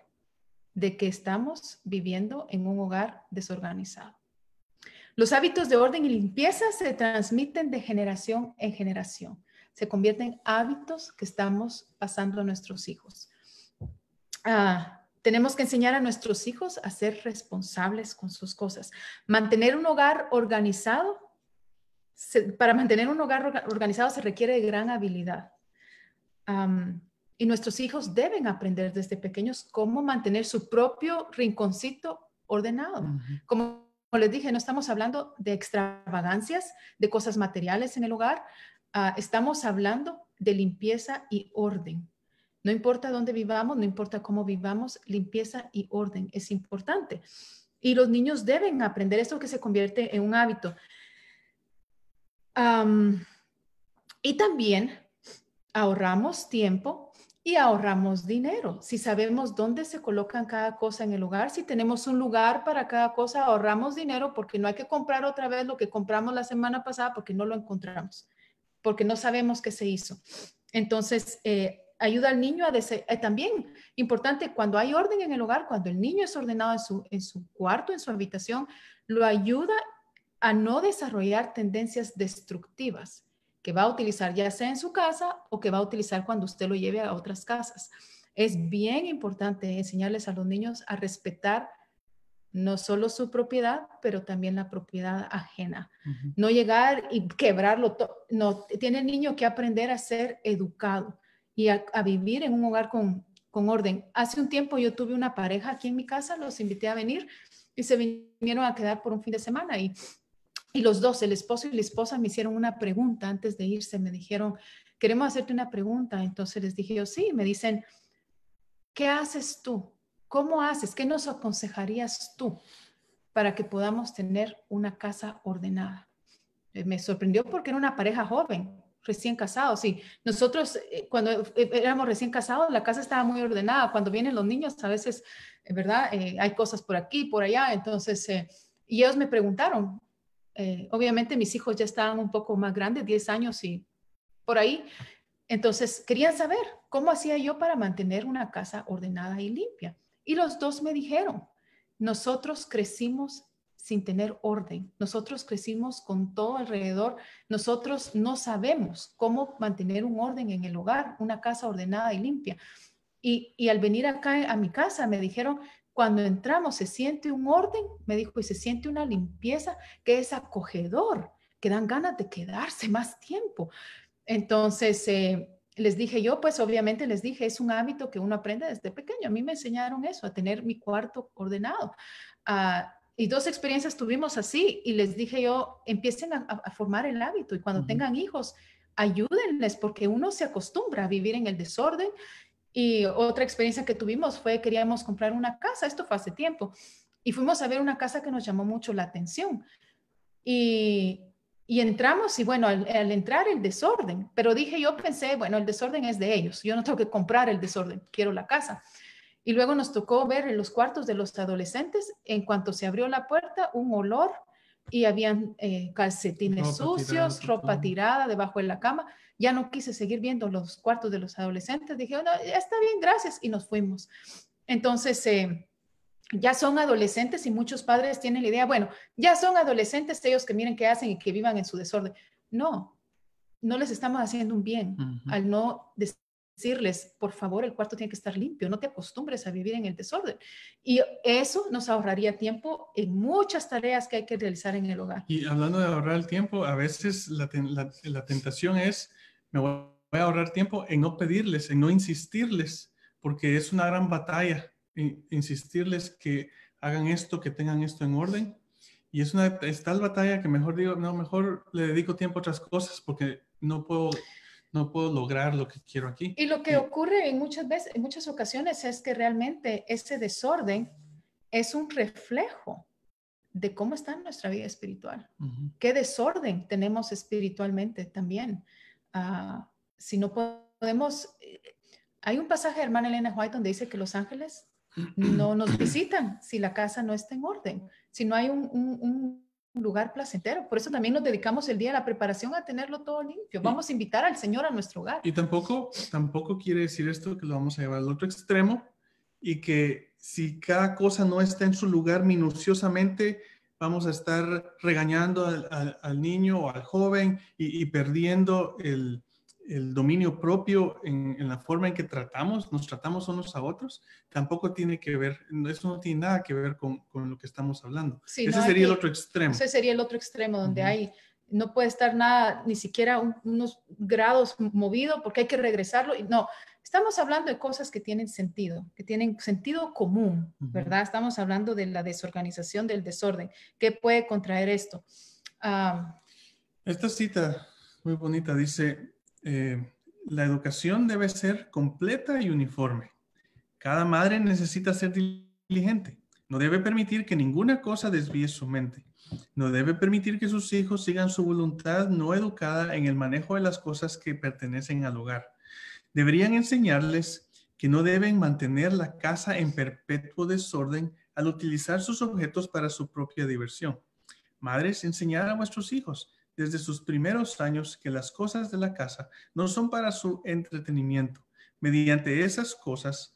de que estamos viviendo en un hogar desorganizado. Los hábitos de orden y limpieza se transmiten de generación en generación. Se convierten en hábitos que estamos pasando a nuestros hijos. Ah, tenemos que enseñar a nuestros hijos a ser responsables con sus cosas. Mantener un hogar organizado, para mantener un hogar organizado se requiere de gran habilidad. Y nuestros hijos deben aprender desde pequeños cómo mantener su propio rinconcito ordenado. Como les dije, no estamos hablando de extravagancias, de cosas materiales en el hogar, ah, estamos hablando de limpieza y orden. No importa dónde vivamos, no importa cómo vivamos, limpieza y orden es importante. Y los niños deben aprender esto que se convierte en un hábito. y también ahorramos tiempo y ahorramos dinero. Si sabemos dónde se colocan cada cosa en el lugar, si tenemos un lugar para cada cosa, ahorramos dinero porque no hay que comprar otra vez lo que compramos la semana pasada porque no lo encontramos, porque no sabemos qué se hizo. Entonces, eh, ayuda al niño a eh, también importante cuando hay orden en el hogar, cuando el niño es ordenado en en su cuarto, en su habitación, lo ayuda a no desarrollar tendencias destructivas que va a utilizar ya sea en su casa o que va a utilizar cuando usted lo lleve a otras casas. Es bien importante enseñarles a los niños a respetar no solo su propiedad, pero también la propiedad ajena. No llegar y quebrarlo todo. No, tiene el niño que aprender a ser educado y a, vivir en un hogar con, con, orden. Hace un tiempo yo tuve una pareja aquí en mi casa, los invité a venir y se vinieron a quedar por un fin de semana y y los dos, el esposo y la esposa, me hicieron una pregunta antes de irse. Me dijeron, queremos hacerte una pregunta. Entonces les dije yo, sí. Me dicen, ¿qué haces tú? ¿Cómo haces? ¿Qué nos aconsejarías tú para que podamos tener una casa ordenada? Eh, me sorprendió porque era una pareja joven, recién casados. Y nosotros, eh, cuando eh, éramos recién casados, la casa estaba muy ordenada. Cuando vienen los niños, a veces, ¿verdad? hay cosas por aquí, por allá. Entonces, y ellos me preguntaron, eh, obviamente mis hijos ya estaban un poco más grandes, 10 años y por ahí. Entonces querían saber cómo hacía yo para mantener una casa ordenada y limpia. Y los dos me dijeron, nosotros crecimos sin tener orden, nosotros crecimos con todo alrededor, nosotros no sabemos cómo mantener un orden en el hogar, una casa ordenada y limpia. Y, y al venir acá a mi casa me dijeron, cuando entramos se siente un orden, me dijo, y se siente una limpieza que es acogedor, que dan ganas de quedarse más tiempo. Entonces, eh, les dije yo, pues obviamente les dije, es un hábito que uno aprende desde pequeño. A mí me enseñaron eso, a tener mi cuarto ordenado. Ah, y dos experiencias tuvimos así y les dije yo, empiecen a, formar el hábito y cuando tengan hijos, ayúdenles porque uno se acostumbra a vivir en el desorden y otra experiencia que tuvimos fue queríamos comprar una casa, esto fue hace tiempo, y fuimos a ver una casa que nos llamó mucho la atención. Y, y entramos y bueno, al, entrar el desorden, pero dije yo pensé, bueno, el desorden es de ellos, yo no tengo que comprar el desorden, quiero la casa. Y luego nos tocó ver en los cuartos de los adolescentes, en cuanto se abrió la puerta, un olor y habían eh, calcetines sucios, ropa tirada debajo de la cama ya no quise seguir viendo los cuartos de los adolescentes, dije, oh, está bien, gracias, y nos fuimos. Entonces, eh, ya son adolescentes y muchos padres tienen la idea, bueno, ya son adolescentes ellos que miren qué hacen y que vivan en su desorden. No, no les estamos haciendo un bien al no decirles, por favor, el cuarto tiene que estar limpio, no te acostumbres a vivir en el desorden. Y eso nos ahorraría tiempo en muchas tareas que hay que realizar en el hogar. Y hablando de ahorrar el tiempo, a veces la tentación es me voy a ahorrar tiempo en no pedirles, en no insistirles, porque es una gran batalla insistirles que hagan esto, que tengan esto en orden. Y es una tal batalla que mejor digo, no, mejor le dedico tiempo a otras cosas porque no puedo no puedo lograr lo que quiero aquí. Y lo que ocurre en muchas veces, en muchas ocasiones es que realmente ese desorden es un reflejo de cómo está nuestra vida espiritual. Qué desorden tenemos espiritualmente también. Ah, si no podemos, eh, hay un pasaje de hermana Elena White donde dice que los ángeles no nos visitan si la casa no está en orden, si no hay un, un lugar placentero. Por eso también nos dedicamos el día a la preparación a tenerlo todo limpio. Vamos a invitar al Señor a nuestro hogar. Y tampoco, tampoco quiere decir esto que lo vamos a llevar al otro extremo y que si cada cosa no está en su lugar minuciosamente, vamos a estar regañando al, al, niño o al joven y, perdiendo el, el, dominio propio en, en, la forma en que tratamos, nos tratamos unos a otros, tampoco tiene que ver, eso no tiene nada que ver con, con lo que estamos hablando. ese sería el otro extremo. Ese sería el otro extremo donde hay no puede estar nada, ni siquiera unos grados movido porque hay que regresarlo. y No, estamos hablando de cosas que tienen sentido, que tienen sentido común, ¿verdad? Estamos hablando de la desorganización, del desorden. ¿Qué puede contraer esto? Esta cita muy bonita dice, eh, la educación debe ser completa y uniforme. Cada madre necesita ser diligente. No debe permitir que ninguna cosa desvíe su mente. No debe permitir que sus hijos sigan su voluntad no educada en el manejo de las cosas que pertenecen al hogar. Deberían enseñarles que no deben mantener la casa en perpetuo desorden al utilizar sus objetos para su propia diversión. Madres, enseñar a vuestros hijos desde sus primeros años que las cosas de la casa no son para su entretenimiento. Mediante esas cosas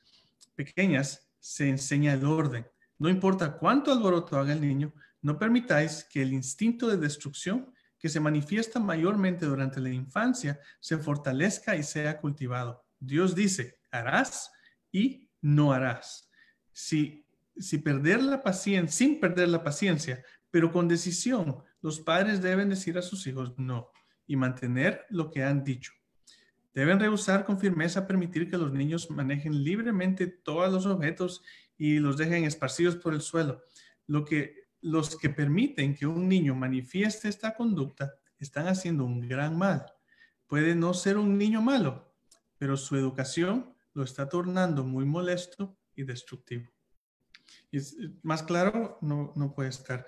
pequeñas se enseña el orden. No importa cuánto alboroto haga el niño, no permitáis que el instinto de destrucción que se manifiesta mayormente durante la infancia, se fortalezca y sea cultivado. Dios dice, harás y no harás. Si, si perder la paciencia, sin perder la paciencia, pero con decisión, los padres deben decir a sus hijos no y mantener lo que han dicho. Deben rehusar con firmeza permitir que los niños manejen libremente todos los objetos y los dejen esparcidos por el suelo, lo que los que permiten que un niño manifieste esta conducta están haciendo un gran mal. Puede no ser un niño malo, pero su educación lo está tornando muy molesto y destructivo. Y eh, más claro, no, puede estar.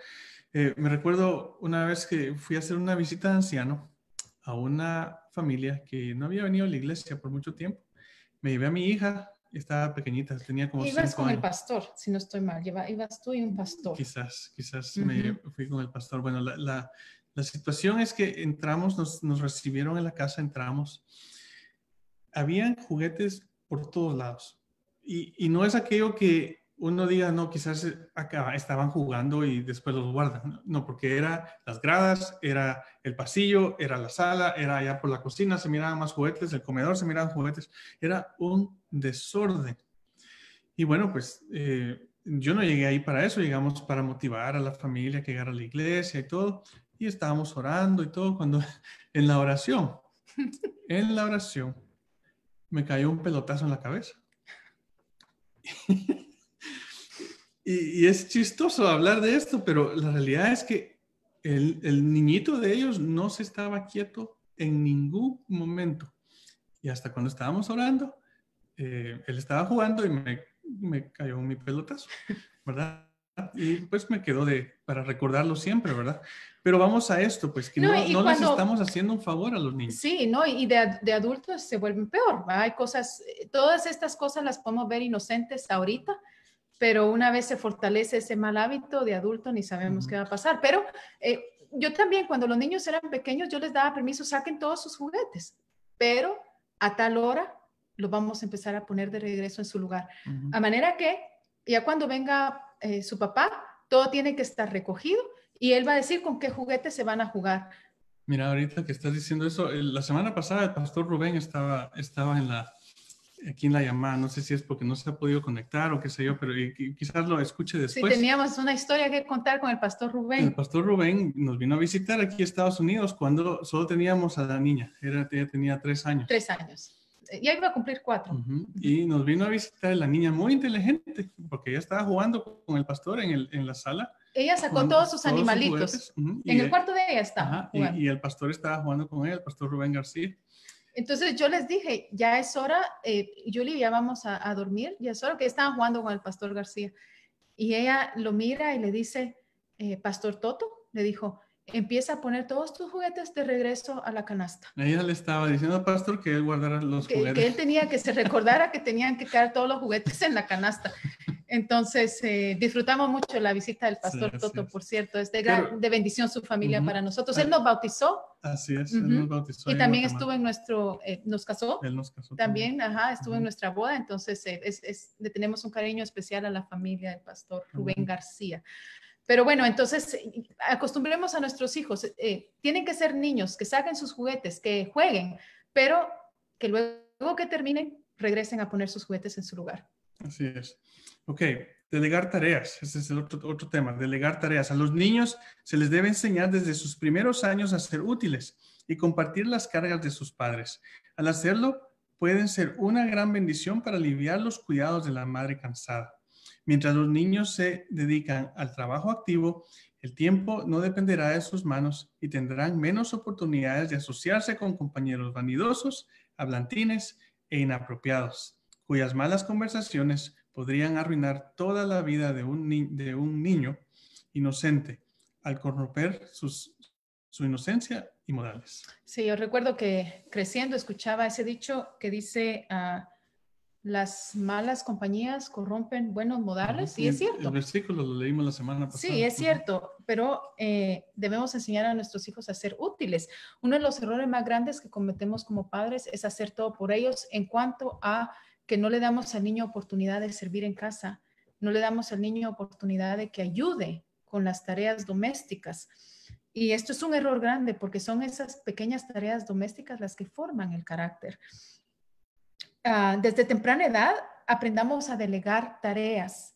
Eh, me recuerdo una vez que fui a hacer una visita de anciano a una familia que no había venido a la iglesia por mucho tiempo. Me llevé a mi hija estaba pequeñita, tenía como Ibas con el pastor, si no estoy mal. ibas tú y un pastor. Quizás, quizás me fui con el pastor. Bueno, la, la, la situación es que entramos, nos, nos, recibieron en la casa, entramos. Habían juguetes por todos lados. Y, y no es aquello que uno diga, no, quizás eh, acá estaban jugando y después los guardan. No, porque era las gradas, era el pasillo, era la sala, era allá por la cocina, se miraban más juguetes, el comedor se miraban juguetes. Era un desorden. Y bueno, pues eh, yo no llegué ahí para eso, llegamos para motivar a la familia que llegara a la iglesia y todo. Y estábamos orando y todo cuando en la oración, en la oración, me cayó un pelotazo en la cabeza. y, es chistoso hablar de esto, pero la realidad es que el, niñito de ellos no se estaba quieto en ningún momento. Y hasta cuando estábamos orando, eh, él estaba jugando y me, cayó mi pelotazo, ¿verdad? Y pues me quedó de, para recordarlo siempre, ¿verdad? Pero vamos a esto, pues que no, no, les estamos haciendo un favor a los niños. Sí, no, y de, de adultos se vuelven peor, Hay cosas, eh, todas estas cosas las podemos ver inocentes ahorita, pero una vez se fortalece ese mal hábito de adulto, ni sabemos qué va a pasar. Pero eh, yo también, cuando los niños eran pequeños, yo les daba permiso, saquen todos sus juguetes, pero a tal hora los vamos a empezar a poner de regreso en su lugar. A manera que ya cuando venga eh, su papá, todo tiene que estar recogido y él va a decir con qué juguetes se van a jugar. Mira, ahorita que estás diciendo eso, eh, la semana pasada el pastor Rubén estaba, estaba en la aquí en la llamada, no sé si es porque no se ha podido conectar o qué sé yo, pero quizás lo escuche después. Sí, teníamos una historia que contar con el pastor Rubén. El pastor Rubén nos vino a visitar aquí a Estados Unidos cuando solo teníamos a la niña, era, ella tenía tres años. Tres años. Eh, ya iba a cumplir cuatro. Y nos vino a visitar la niña muy inteligente, porque ella estaba jugando con el pastor en, el, en la sala. Ella sacó todos sus animalitos. En el cuarto de ella estaba. y, y el pastor estaba jugando con ella, el pastor Rubén García. Entonces yo les dije, ya es hora, eh, Yuli, ya vamos a, dormir, ya es hora, que estaban jugando con el pastor García. Y ella lo mira y le dice, eh, Pastor Toto, le dijo, empieza a poner todos tus juguetes de regreso a la canasta. Ella le estaba diciendo al pastor que él guardara los juguetes. Que él tenía que se recordara que tenían que quedar todos los juguetes en la canasta. Entonces, eh, disfrutamos mucho la visita del pastor Toto, por cierto, es de, gran, de bendición su familia para nosotros. Ah, él nos bautizó. Así es, él nos bautizó. Y también estuvo en nuestro, eh, nos casó. Él nos casó. También, ajá, estuvo en nuestra boda, entonces eh, es, es, le tenemos un cariño especial a la familia del pastor Rubén García. Pero bueno, entonces acostumbremos a nuestros hijos. Eh, tienen que ser niños, que saquen sus juguetes, que jueguen, pero que luego que terminen, regresen a poner sus juguetes en su lugar. Así es. Ok, delegar tareas. Ese es el otro tema. Delegar tareas. A los niños se les debe enseñar desde sus primeros años a ser útiles y compartir las cargas de sus padres. Al hacerlo, pueden ser una gran bendición para aliviar los cuidados de la madre cansada. Mientras los niños se dedican al trabajo activo, el tiempo no dependerá de sus manos y tendrán menos oportunidades de asociarse con compañeros vanidosos, hablantines e inapropiados, cuyas malas conversaciones podrían arruinar toda la vida de un, niño inocente al corromper su inocencia y modales. Sí, yo recuerdo que creciendo escuchaba ese dicho que dice... Ah, las malas compañías corrompen buenos modales, sí, y es cierto. El versículo lo leímos la semana pasada. Sí, es cierto, pero eh, debemos enseñar a nuestros hijos a ser útiles. Uno de los errores más grandes que cometemos como padres es hacer todo por ellos en cuanto a que no le damos al niño oportunidad de servir en casa, no le damos al niño oportunidad de que ayude con las tareas domésticas. Y esto es un error grande porque son esas pequeñas tareas domésticas las que forman el carácter. Ah, desde temprana edad aprendamos a delegar tareas.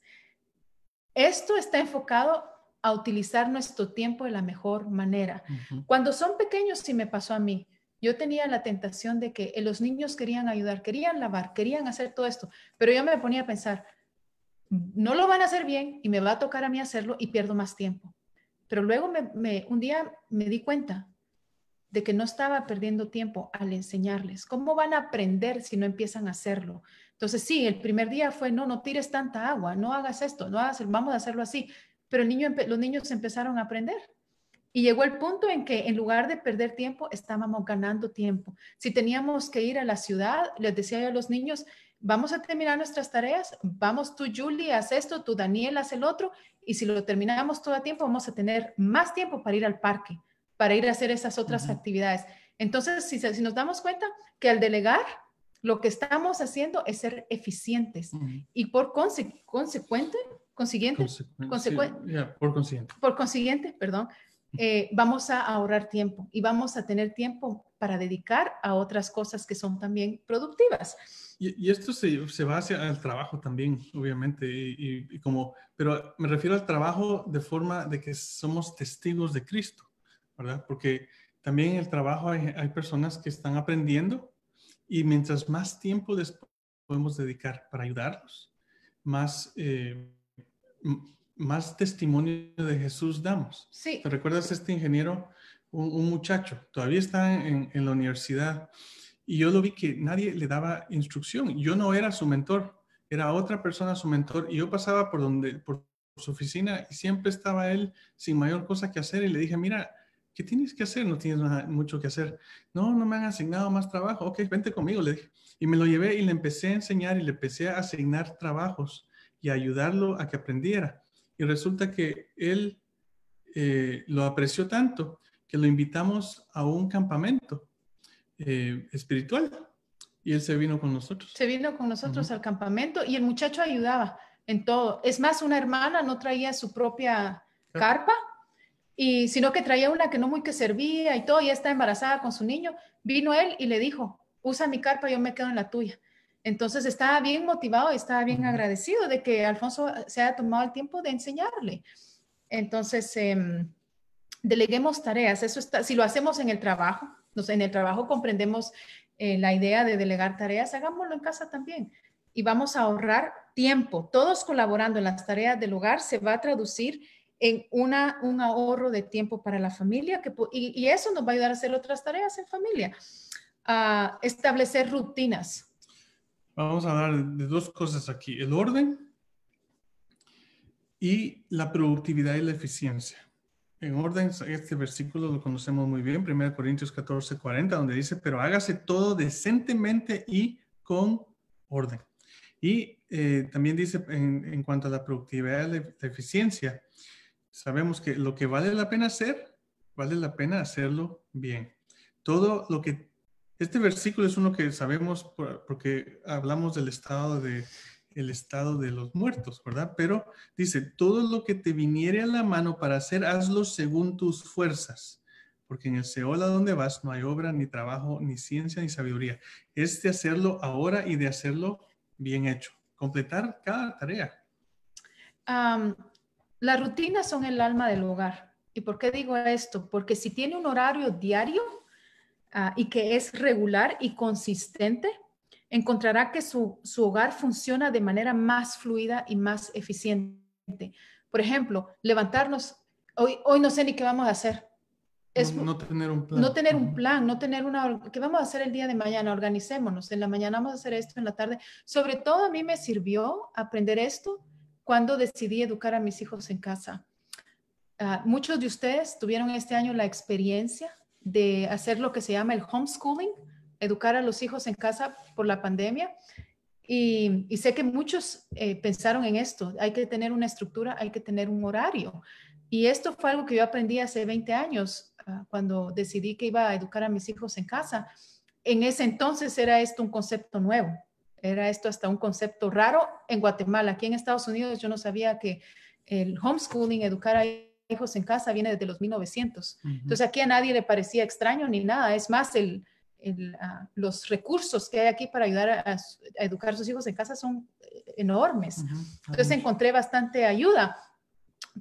Esto está enfocado a utilizar nuestro tiempo de la mejor manera. Cuando son pequeños, si me pasó a mí. Yo tenía la tentación de que eh, los niños querían ayudar, querían lavar, querían hacer todo esto, pero yo me ponía a pensar, no lo van a hacer bien y me va a tocar a mí hacerlo y pierdo más tiempo. Pero luego me, un día me di cuenta, de que no estaba perdiendo tiempo al enseñarles. ¿Cómo van a aprender si no empiezan a hacerlo? Entonces, sí, el primer día fue, no, no tires tanta agua, no hagas esto, no hagas, vamos a hacerlo así. Pero los niños empezaron a aprender. Y llegó el punto en que en lugar de perder tiempo, estábamos ganando tiempo. Si teníamos que ir a la ciudad, les decía yo a los niños, vamos a terminar nuestras tareas, vamos tú, Julie, haz esto, tú, Daniel, haz el otro, y si lo terminamos todo a tiempo, vamos a tener más tiempo para ir al parque, para ir a hacer esas otras actividades. Entonces, si, nos damos cuenta que al delegar, lo que estamos haciendo es ser eficientes y por consecuente, consiguiente, consecuente, por consiguiente, por consiguiente, perdón, eh, vamos a ahorrar tiempo y vamos a tener tiempo para dedicar a otras cosas que son también productivas. Y, esto se, se, va hacia el trabajo también, obviamente, y, como, pero me refiero al trabajo de forma de que somos testigos de Cristo. Porque también en el trabajo hay, personas que están aprendiendo y mientras más tiempo después podemos dedicar para ayudarlos, más, eh, más testimonio de Jesús damos. ¿Te recuerdas este ingeniero, un, muchacho, todavía está en, en, la universidad y yo lo vi que nadie le daba instrucción. Yo no era su mentor, era otra persona su mentor y yo pasaba por donde, por su oficina y siempre estaba él sin mayor cosa que hacer y le dije, mira, ¿qué tienes que hacer? No tienes mucho que hacer. No, no me han asignado más trabajo. Ok, vente conmigo, le dije. Y me lo llevé y le empecé a enseñar y le empecé a asignar trabajos y a ayudarlo a que aprendiera. Y resulta que él eh, lo apreció tanto que lo invitamos a un campamento eh, espiritual y él se vino con nosotros. Se vino con nosotros al campamento y el muchacho ayudaba en todo. Es más, una hermana no traía su propia carpa y sino que traía una que no muy que servía y todo, y está embarazada con su niño, vino él y le dijo, usa mi carpa, yo me quedo en la tuya. Entonces estaba bien motivado, y estaba bien agradecido de que Alfonso se haya tomado el tiempo de enseñarle. Entonces, em, deleguemos tareas, eso está, si lo hacemos en el trabajo, en el trabajo comprendemos eh, la idea de delegar tareas, hagámoslo en casa también y vamos a ahorrar tiempo. Todos colaborando en las tareas del hogar se va a traducir en una, un ahorro de tiempo para la familia que, y, eso nos va a ayudar a hacer otras tareas en familia. a establecer rutinas. Vamos a hablar de dos cosas aquí, el orden y la productividad y la eficiencia. En orden, este versículo lo conocemos muy bien, 1 Corintios 14, 40, donde dice, pero hágase todo decentemente y con orden. Y eh, también dice en, en, cuanto a la productividad y la, la eficiencia, sabemos que lo que vale la pena hacer, vale la pena hacerlo bien. Todo lo que... Este versículo es uno que sabemos porque hablamos del estado de el estado de los muertos, ¿verdad? Pero dice, todo lo que te viniere a la mano para hacer, hazlo según tus fuerzas, porque en el Seol a donde vas no hay obra, ni trabajo, ni ciencia, ni sabiduría. Es de hacerlo ahora y de hacerlo bien hecho. Completar cada tarea. Um, las rutinas son el alma del hogar. ¿Y por qué digo esto? Porque si tiene un horario diario ah, y que es regular y consistente, encontrará que su, hogar funciona de manera más fluida y más eficiente. Por ejemplo, levantarnos, hoy, hoy no sé ni qué vamos a hacer, es no, tener un plan. No tener un plan, no tener una... ¿Qué vamos a hacer el día de mañana? Organicémonos. En la mañana vamos a hacer esto, en la tarde. Sobre todo a mí me sirvió aprender esto cuando decidí educar a mis hijos en casa. Ah, muchos de ustedes tuvieron este año la experiencia de hacer lo que se llama el homeschooling, educar a los hijos en casa por la pandemia. Y, sé que muchos eh, pensaron en esto, hay que tener una estructura, hay que tener un horario. Y esto fue algo que yo aprendí hace 20 años, ah, cuando decidí que iba a educar a mis hijos en casa. En ese entonces era esto un concepto nuevo. Era esto hasta un concepto raro en Guatemala. Aquí en Estados Unidos yo no sabía que el homeschooling, educar a hijos en casa, viene desde los 1900. Entonces aquí a nadie le parecía extraño ni nada. Es más, el, ah, los recursos que hay aquí para ayudar a, educar a sus hijos en casa son eh, enormes. Entonces encontré bastante ayuda.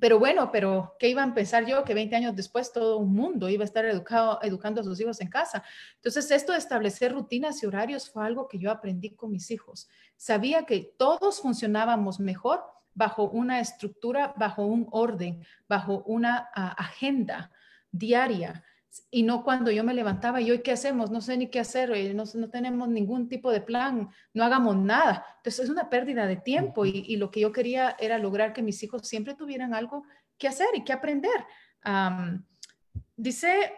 Pero bueno, pero ¿qué iba a pensar yo que 20 años después todo un mundo iba a estar educado, educando a sus hijos en casa? Entonces, esto de establecer rutinas y horarios fue algo que yo aprendí con mis hijos. Sabía que todos funcionábamos mejor bajo una estructura, bajo un orden, bajo una ah, agenda diaria y no cuando yo me levantaba y hoy qué hacemos, no sé ni qué hacer, no, no tenemos ningún tipo de plan, no hagamos nada. Entonces es una pérdida de tiempo y, lo que yo quería era lograr que mis hijos siempre tuvieran algo que hacer y que aprender. dice,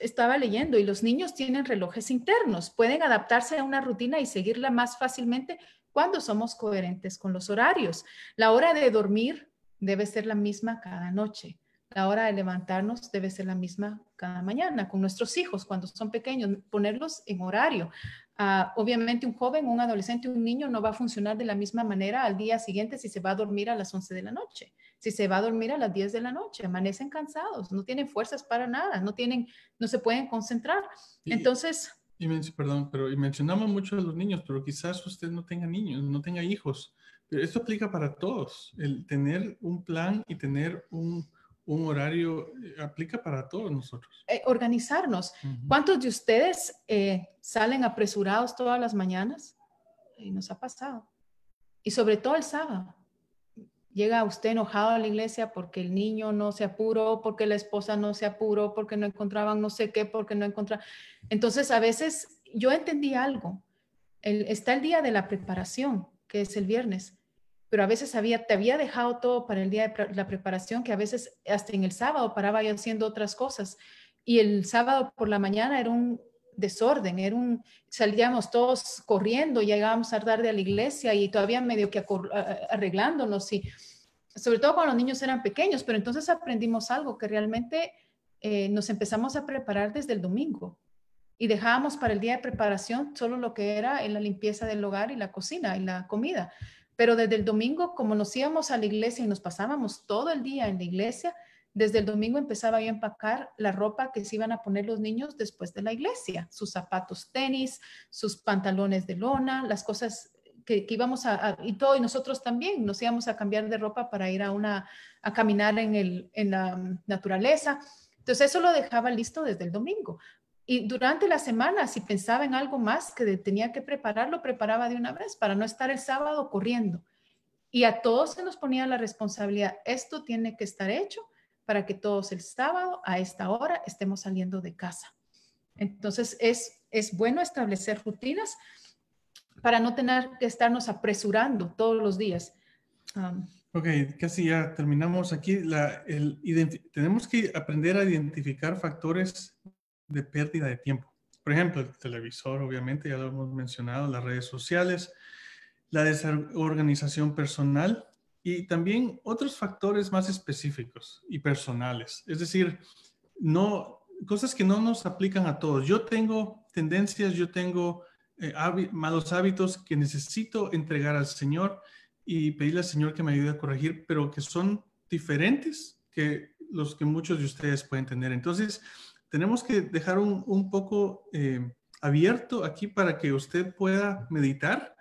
estaba leyendo y los niños tienen relojes internos, pueden adaptarse a una rutina y seguirla más fácilmente cuando somos coherentes con los horarios. La hora de dormir debe ser la misma cada noche la hora de levantarnos debe ser la misma cada mañana con nuestros hijos cuando son pequeños, ponerlos en horario. Ah, obviamente un joven, un adolescente, un niño no va a funcionar de la misma manera al día siguiente si se va a dormir a las 11 de la noche, si se va a dormir a las 10 de la noche, amanecen cansados, no tienen fuerzas para nada, no tienen, no se pueden concentrar. Entonces... Y perdón, pero y mencionamos mucho a los niños, pero quizás usted no tenga niños, no tenga hijos. Pero esto aplica para todos, el tener un plan y tener un, un horario eh, aplica para todos nosotros. Eh, organizarnos. ¿Cuántos de ustedes eh, salen apresurados todas las mañanas? Y nos ha pasado. Y sobre todo el sábado. Llega usted enojado a la iglesia porque el niño no se apuró, porque la esposa no se apuró, porque no encontraban no sé qué, porque no encontraban. Entonces, a veces yo entendí algo. está el día de la preparación, que es el viernes pero a veces había, te había dejado todo para el día de la preparación, que a veces hasta en el sábado paraba yo haciendo otras cosas. Y el sábado por la mañana era un desorden, era un, salíamos todos corriendo, llegábamos tarde a la iglesia y todavía medio que arreglándonos y sobre todo cuando los niños eran pequeños, pero entonces aprendimos algo que realmente eh, nos empezamos a preparar desde el domingo y dejábamos para el día de preparación solo lo que era en la limpieza del hogar y la cocina y la comida. Pero desde el domingo, como nos íbamos a la iglesia y nos pasábamos todo el día en la iglesia, desde el domingo empezaba a empacar la ropa que se iban a poner los niños después de la iglesia, sus zapatos tenis, sus pantalones de lona, las cosas que, íbamos a, y todo, y nosotros también nos íbamos a cambiar de ropa para ir a una, a caminar en, el, en la mm, naturaleza. Entonces eso lo dejaba listo desde el domingo y durante la semana, si pensaba en algo más que tenía que preparar, lo preparaba de una vez para no estar el sábado corriendo. Y a todos se nos ponía la responsabilidad, esto tiene que estar hecho para que todos el sábado a esta hora estemos saliendo de casa. Entonces es, es bueno establecer rutinas para no tener que estarnos apresurando todos los días. Um, ok, casi ya terminamos aquí. La, tenemos que aprender a identificar factores de pérdida de tiempo. Por ejemplo, el televisor, obviamente, ya lo hemos mencionado, las redes sociales, la desorganización personal y también otros factores más específicos y personales. Es decir, no, cosas que no nos aplican a todos. Yo tengo tendencias, yo tengo eh, malos hábitos que necesito entregar al Señor y pedirle al Señor que me ayude a corregir, pero que son diferentes que los que muchos de ustedes pueden tener. Entonces, tenemos que dejar un, poco eh, abierto aquí para que usted pueda meditar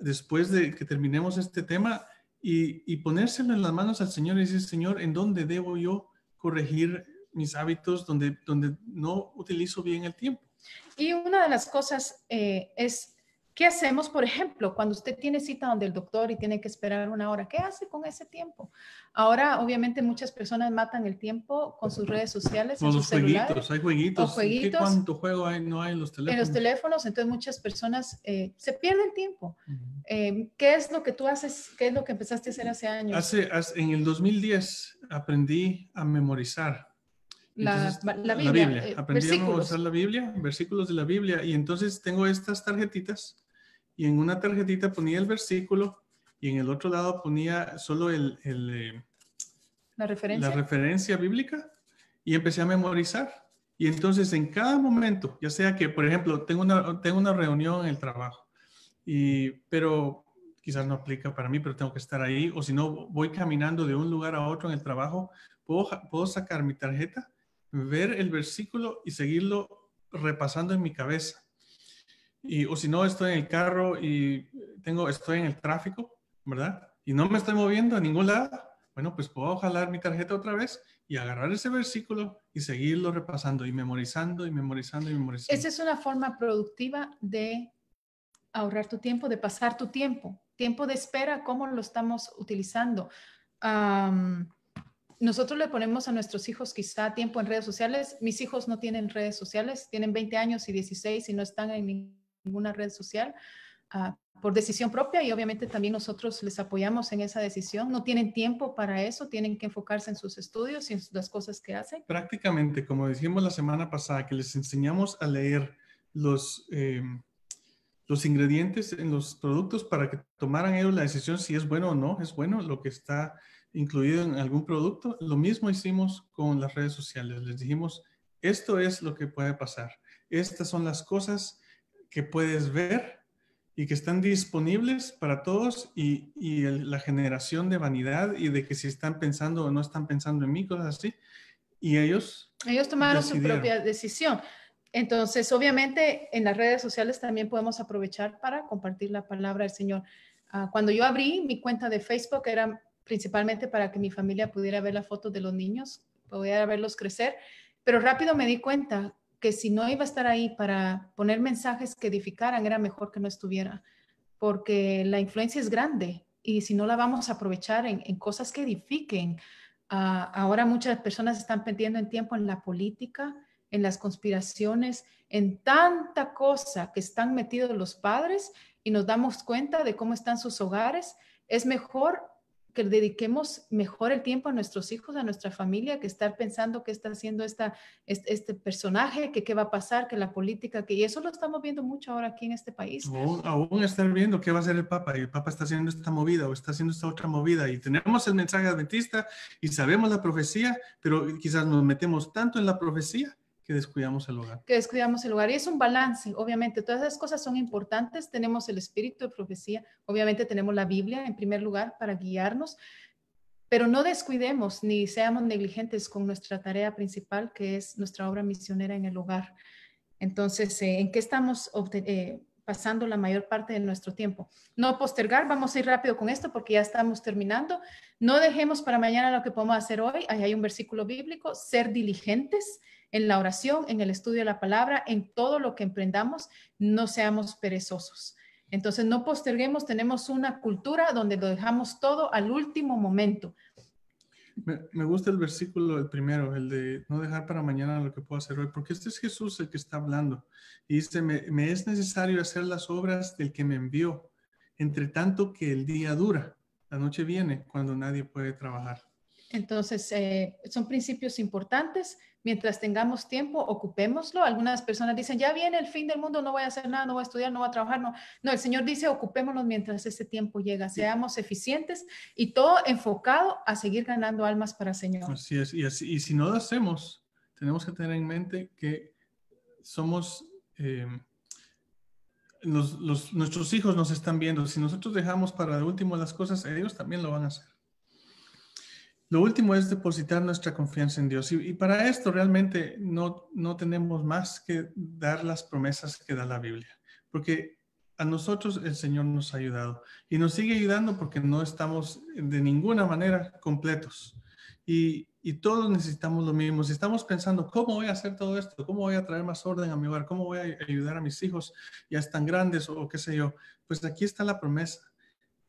después de que terminemos este tema y, ponérselo en las manos al Señor y decir, Señor, ¿en dónde debo yo corregir mis hábitos donde, donde no utilizo bien el tiempo? Y una de las cosas eh, es ¿Qué hacemos, por ejemplo, cuando usted tiene cita donde el doctor y tiene que esperar una hora? ¿Qué hace con ese tiempo? Ahora, obviamente, muchas personas matan el tiempo con sus redes sociales. Con los jueguitos, hay jueguitos. ¿Qué, ¿Cuánto juego hay, no hay en los teléfonos? En los teléfonos, entonces muchas personas eh, se pierden el tiempo. Eh, ¿Qué es lo que tú haces? ¿Qué es lo que empezaste a hacer hace años? Hace, en el 2010 aprendí a memorizar. la, Biblia. La Biblia. Eh, aprendí a memorizar la Biblia, versículos de la Biblia. Y entonces tengo estas tarjetitas y en una tarjetita ponía el versículo y en el otro lado ponía solo eh, ¿La, referencia? bíblica y empecé a memorizar. Y entonces en cada momento, ya sea que, por ejemplo, tengo una, tengo una reunión en el trabajo, y, pero quizás no aplica para mí, pero tengo que estar ahí, o si no, voy caminando de un lugar a otro en el trabajo, puedo, puedo sacar mi tarjeta, ver el versículo y seguirlo repasando en mi cabeza y, o si no, estoy en el carro y tengo, estoy en el tráfico, ¿verdad? Y no me estoy moviendo a ningún lado. Bueno, pues puedo jalar mi tarjeta otra vez y agarrar ese versículo y seguirlo repasando y memorizando y memorizando y memorizando. Esa es una forma productiva de ahorrar tu tiempo, de pasar tu tiempo. Tiempo de espera, ¿cómo lo estamos utilizando? nosotros le ponemos a nuestros hijos quizá tiempo en redes sociales. Mis hijos no tienen redes sociales, tienen 20 años y 16 y no están en ninguna red social ah, por decisión propia y obviamente también nosotros les apoyamos en esa decisión. No tienen tiempo para eso, tienen que enfocarse en sus estudios y en las cosas que hacen. Prácticamente, como dijimos la semana pasada, que les enseñamos a leer los, eh, los ingredientes en los productos para que tomaran ellos la decisión si es bueno o no, es bueno lo que está incluido en algún producto. Lo mismo hicimos con las redes sociales. Les dijimos, esto es lo que puede pasar. Estas son las cosas que puedes ver y que están disponibles para todos y, la generación de vanidad y de que si están pensando o no están pensando en mí, cosas así. Y ellos... Ellos tomaron su propia decisión. Entonces, obviamente, en las redes sociales también podemos aprovechar para compartir la palabra del Señor. Ah, cuando yo abrí mi cuenta de Facebook era principalmente para que mi familia pudiera ver la foto de los niños, pudiera verlos crecer, pero rápido me di cuenta que si no iba a estar ahí para poner mensajes que edificaran, era mejor que no estuviera, porque la influencia es grande y si no la vamos a aprovechar en, cosas que edifiquen. Ah, ahora muchas personas están perdiendo en tiempo en la política, en las conspiraciones, en tanta cosa que están metidos los padres y nos damos cuenta de cómo están sus hogares. Es mejor que dediquemos mejor el tiempo a nuestros hijos, a nuestra familia, que estar pensando qué está haciendo esta, este, personaje, que qué va a pasar, que la política, que y eso lo estamos viendo mucho ahora aquí en este país. Aún, están viendo qué va a hacer el Papa y el Papa está haciendo esta movida o está haciendo esta otra movida y tenemos el mensaje adventista y sabemos la profecía, pero quizás nos metemos tanto en la profecía que descuidamos el hogar. Que descuidamos el hogar. Y es un balance, obviamente. Todas esas cosas son importantes. Tenemos el espíritu de profecía. Obviamente tenemos la Biblia en primer lugar para guiarnos. Pero no descuidemos ni seamos negligentes con nuestra tarea principal, que es nuestra obra misionera en el hogar. Entonces, eh, ¿en qué estamos eh, pasando la mayor parte de nuestro tiempo? No postergar, vamos a ir rápido con esto porque ya estamos terminando. No dejemos para mañana lo que podemos hacer hoy. Ahí hay un versículo bíblico, ser diligentes en la oración, en el estudio de la palabra, en todo lo que emprendamos, no seamos perezosos. Entonces, no posterguemos, tenemos una cultura donde lo dejamos todo al último momento. Me, gusta el versículo, el primero, el de no dejar para mañana lo que puedo hacer hoy, porque este es Jesús el que está hablando. Y dice, me es necesario hacer las obras del que me envió, entre tanto que el día dura, la noche viene cuando nadie puede trabajar. Entonces, eh, son principios importantes. Mientras tengamos tiempo, ocupémoslo. Algunas personas dicen, ya viene el fin del mundo, no voy a hacer nada, no voy a estudiar, no voy a trabajar. No, no el Señor dice, ocupémonos mientras ese tiempo llega. Seamos eficientes y todo enfocado a seguir ganando almas para el Señor. Así es. Y, si no lo hacemos, tenemos que tener en mente que somos... Em, nuestros hijos nos están viendo. Si nosotros dejamos para el último las cosas, ellos también lo van a hacer. Lo último es depositar nuestra confianza en Dios. Y, para esto realmente no, no tenemos más que dar las promesas que da la Biblia, porque a nosotros el Señor nos ha ayudado y nos sigue ayudando porque no estamos de ninguna manera completos. Y, y todos necesitamos lo mismo. Si estamos pensando, ¿cómo voy a hacer todo esto? ¿Cómo voy a traer más orden a mi hogar? ¿Cómo voy a ayudar a mis hijos ya están grandes o qué sé yo? Pues aquí está la promesa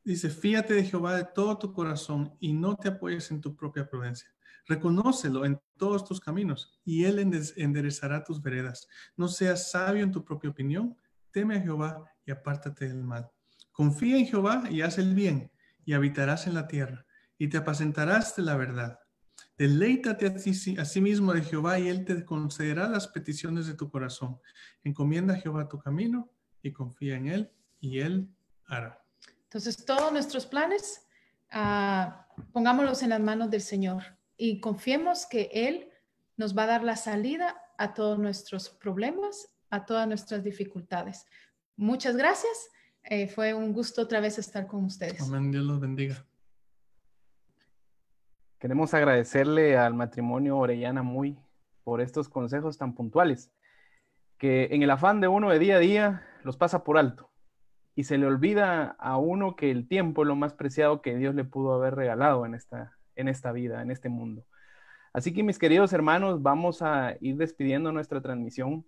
Dice, fíjate de Jehová de todo tu corazón y no te apoyes en tu propia prudencia. Reconócelo en todos tus caminos y Él enderezará tus veredas. No seas sabio en tu propia opinión, teme a Jehová y apártate del mal. Confía en Jehová y haz el bien y habitarás en la tierra y te apacentarás de la verdad. Deleítate a sí mismo de Jehová y Él te concederá las peticiones de tu corazón. Encomienda a Jehová tu camino y confía en Él y Él hará. Entonces, todos nuestros planes, ah, pongámoslos en las manos del Señor y confiemos que Él nos va a dar la salida a todos nuestros problemas, a todas nuestras dificultades. Muchas gracias. Eh, fue un gusto otra vez estar con ustedes. Amén. Dios los bendiga. Queremos agradecerle al matrimonio Orellana Muy por estos consejos tan puntuales que en el afán de uno de día a día los pasa por alto y se le olvida a uno que el tiempo es lo más preciado que Dios le pudo haber regalado en esta, en esta vida, en este mundo. Así que mis queridos hermanos, vamos a ir despidiendo nuestra transmisión.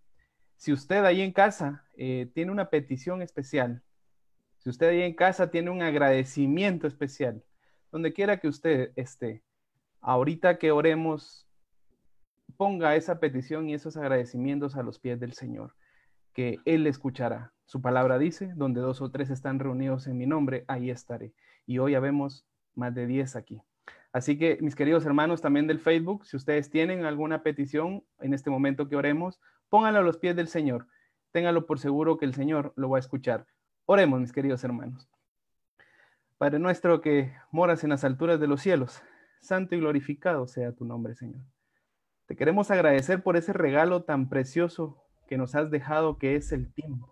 Si usted ahí en casa eh, tiene una petición especial, si usted ahí en casa tiene un agradecimiento especial, donde quiera que usted esté, ahorita que oremos, ponga esa petición y esos agradecimientos a los pies del Señor que Él escuchará. Su palabra dice, donde dos o tres están reunidos en mi nombre, ahí estaré. Y hoy habemos más de diez aquí. Así que mis queridos hermanos también del Facebook, si ustedes tienen alguna petición en este momento que oremos, pónganlo a los pies del Señor. Ténganlo por seguro que el Señor lo va a escuchar. Oremos, mis queridos hermanos. Padre nuestro que moras en las alturas de los cielos, santo y glorificado sea tu nombre, Señor. Te queremos agradecer por ese regalo tan precioso que nos has dejado, que es el tiempo.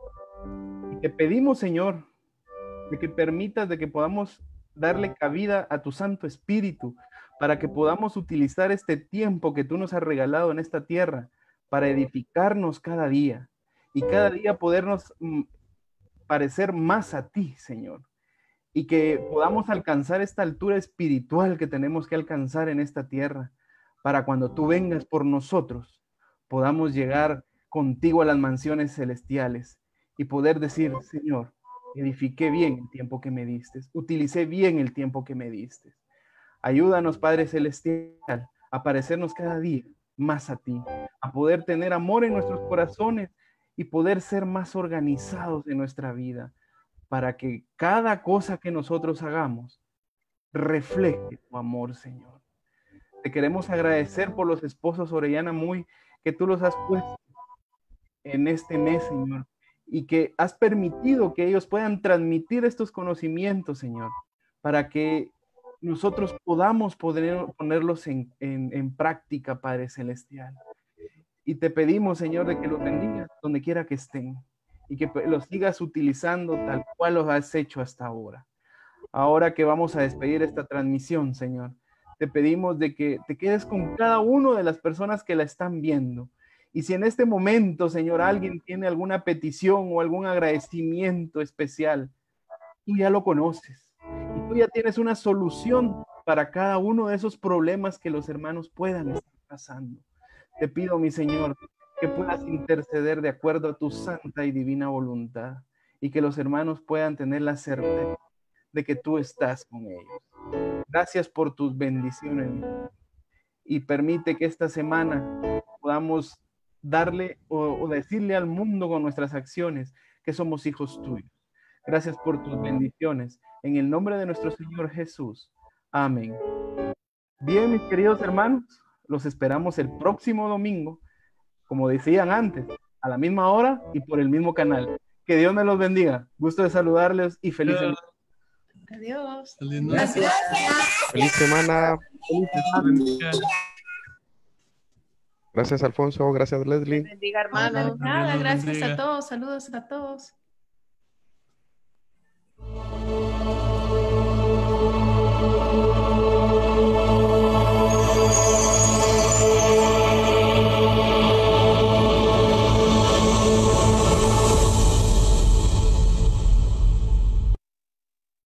Y te pedimos, Señor, de que permitas de que podamos darle cabida a tu Santo Espíritu para que podamos utilizar este tiempo que tú nos has regalado en esta tierra para edificarnos cada día y cada día podernos mm, parecer más a ti, Señor, y que podamos alcanzar esta altura espiritual que tenemos que alcanzar en esta tierra para cuando tú vengas por nosotros podamos llegar contigo a las mansiones celestiales y poder decir, Señor, edifiqué bien el tiempo que me diste, utilicé bien el tiempo que me diste. Ayúdanos, Padre Celestial, a parecernos cada día más a ti, a poder tener amor en nuestros corazones y poder ser más organizados en nuestra vida, para que cada cosa que nosotros hagamos refleje tu amor, Señor. Te queremos agradecer por los esposos Orellana Muy, que tú los has puesto en este mes, Señor, y que has permitido que ellos puedan transmitir estos conocimientos, Señor, para que nosotros podamos poder ponerlos en, en, en práctica, Padre Celestial. Y te pedimos, Señor, de que los bendigas donde quiera que estén y que pues, los sigas utilizando tal cual los has hecho hasta ahora. Ahora que vamos a despedir esta transmisión, Señor, te pedimos de que te quedes con cada una de las personas que la están viendo y si en este momento, Señor, alguien tiene alguna petición o algún agradecimiento especial, tú ya lo conoces. Y tú ya tienes una solución para cada uno de esos problemas que los hermanos puedan estar pasando. Te pido, mi Señor, que puedas interceder de acuerdo a tu santa y divina voluntad y que los hermanos puedan tener la certeza de que tú estás con ellos. Gracias por tus bendiciones y permite que esta semana podamos darle o, decirle al mundo con nuestras acciones que somos hijos tuyos. Gracias por tus bendiciones. En el nombre de nuestro Señor Jesús. Amén. Bien, mis queridos hermanos, los esperamos el próximo domingo, como decían antes, a la misma hora y por el mismo canal. Que Dios me los bendiga. Gusto de saludarles y feliz Gracias. Feliz semana. Gracias, Alfonso. Gracias, Leslie. Bendiga, hermano. Nada, gracias a todos. Saludos a todos.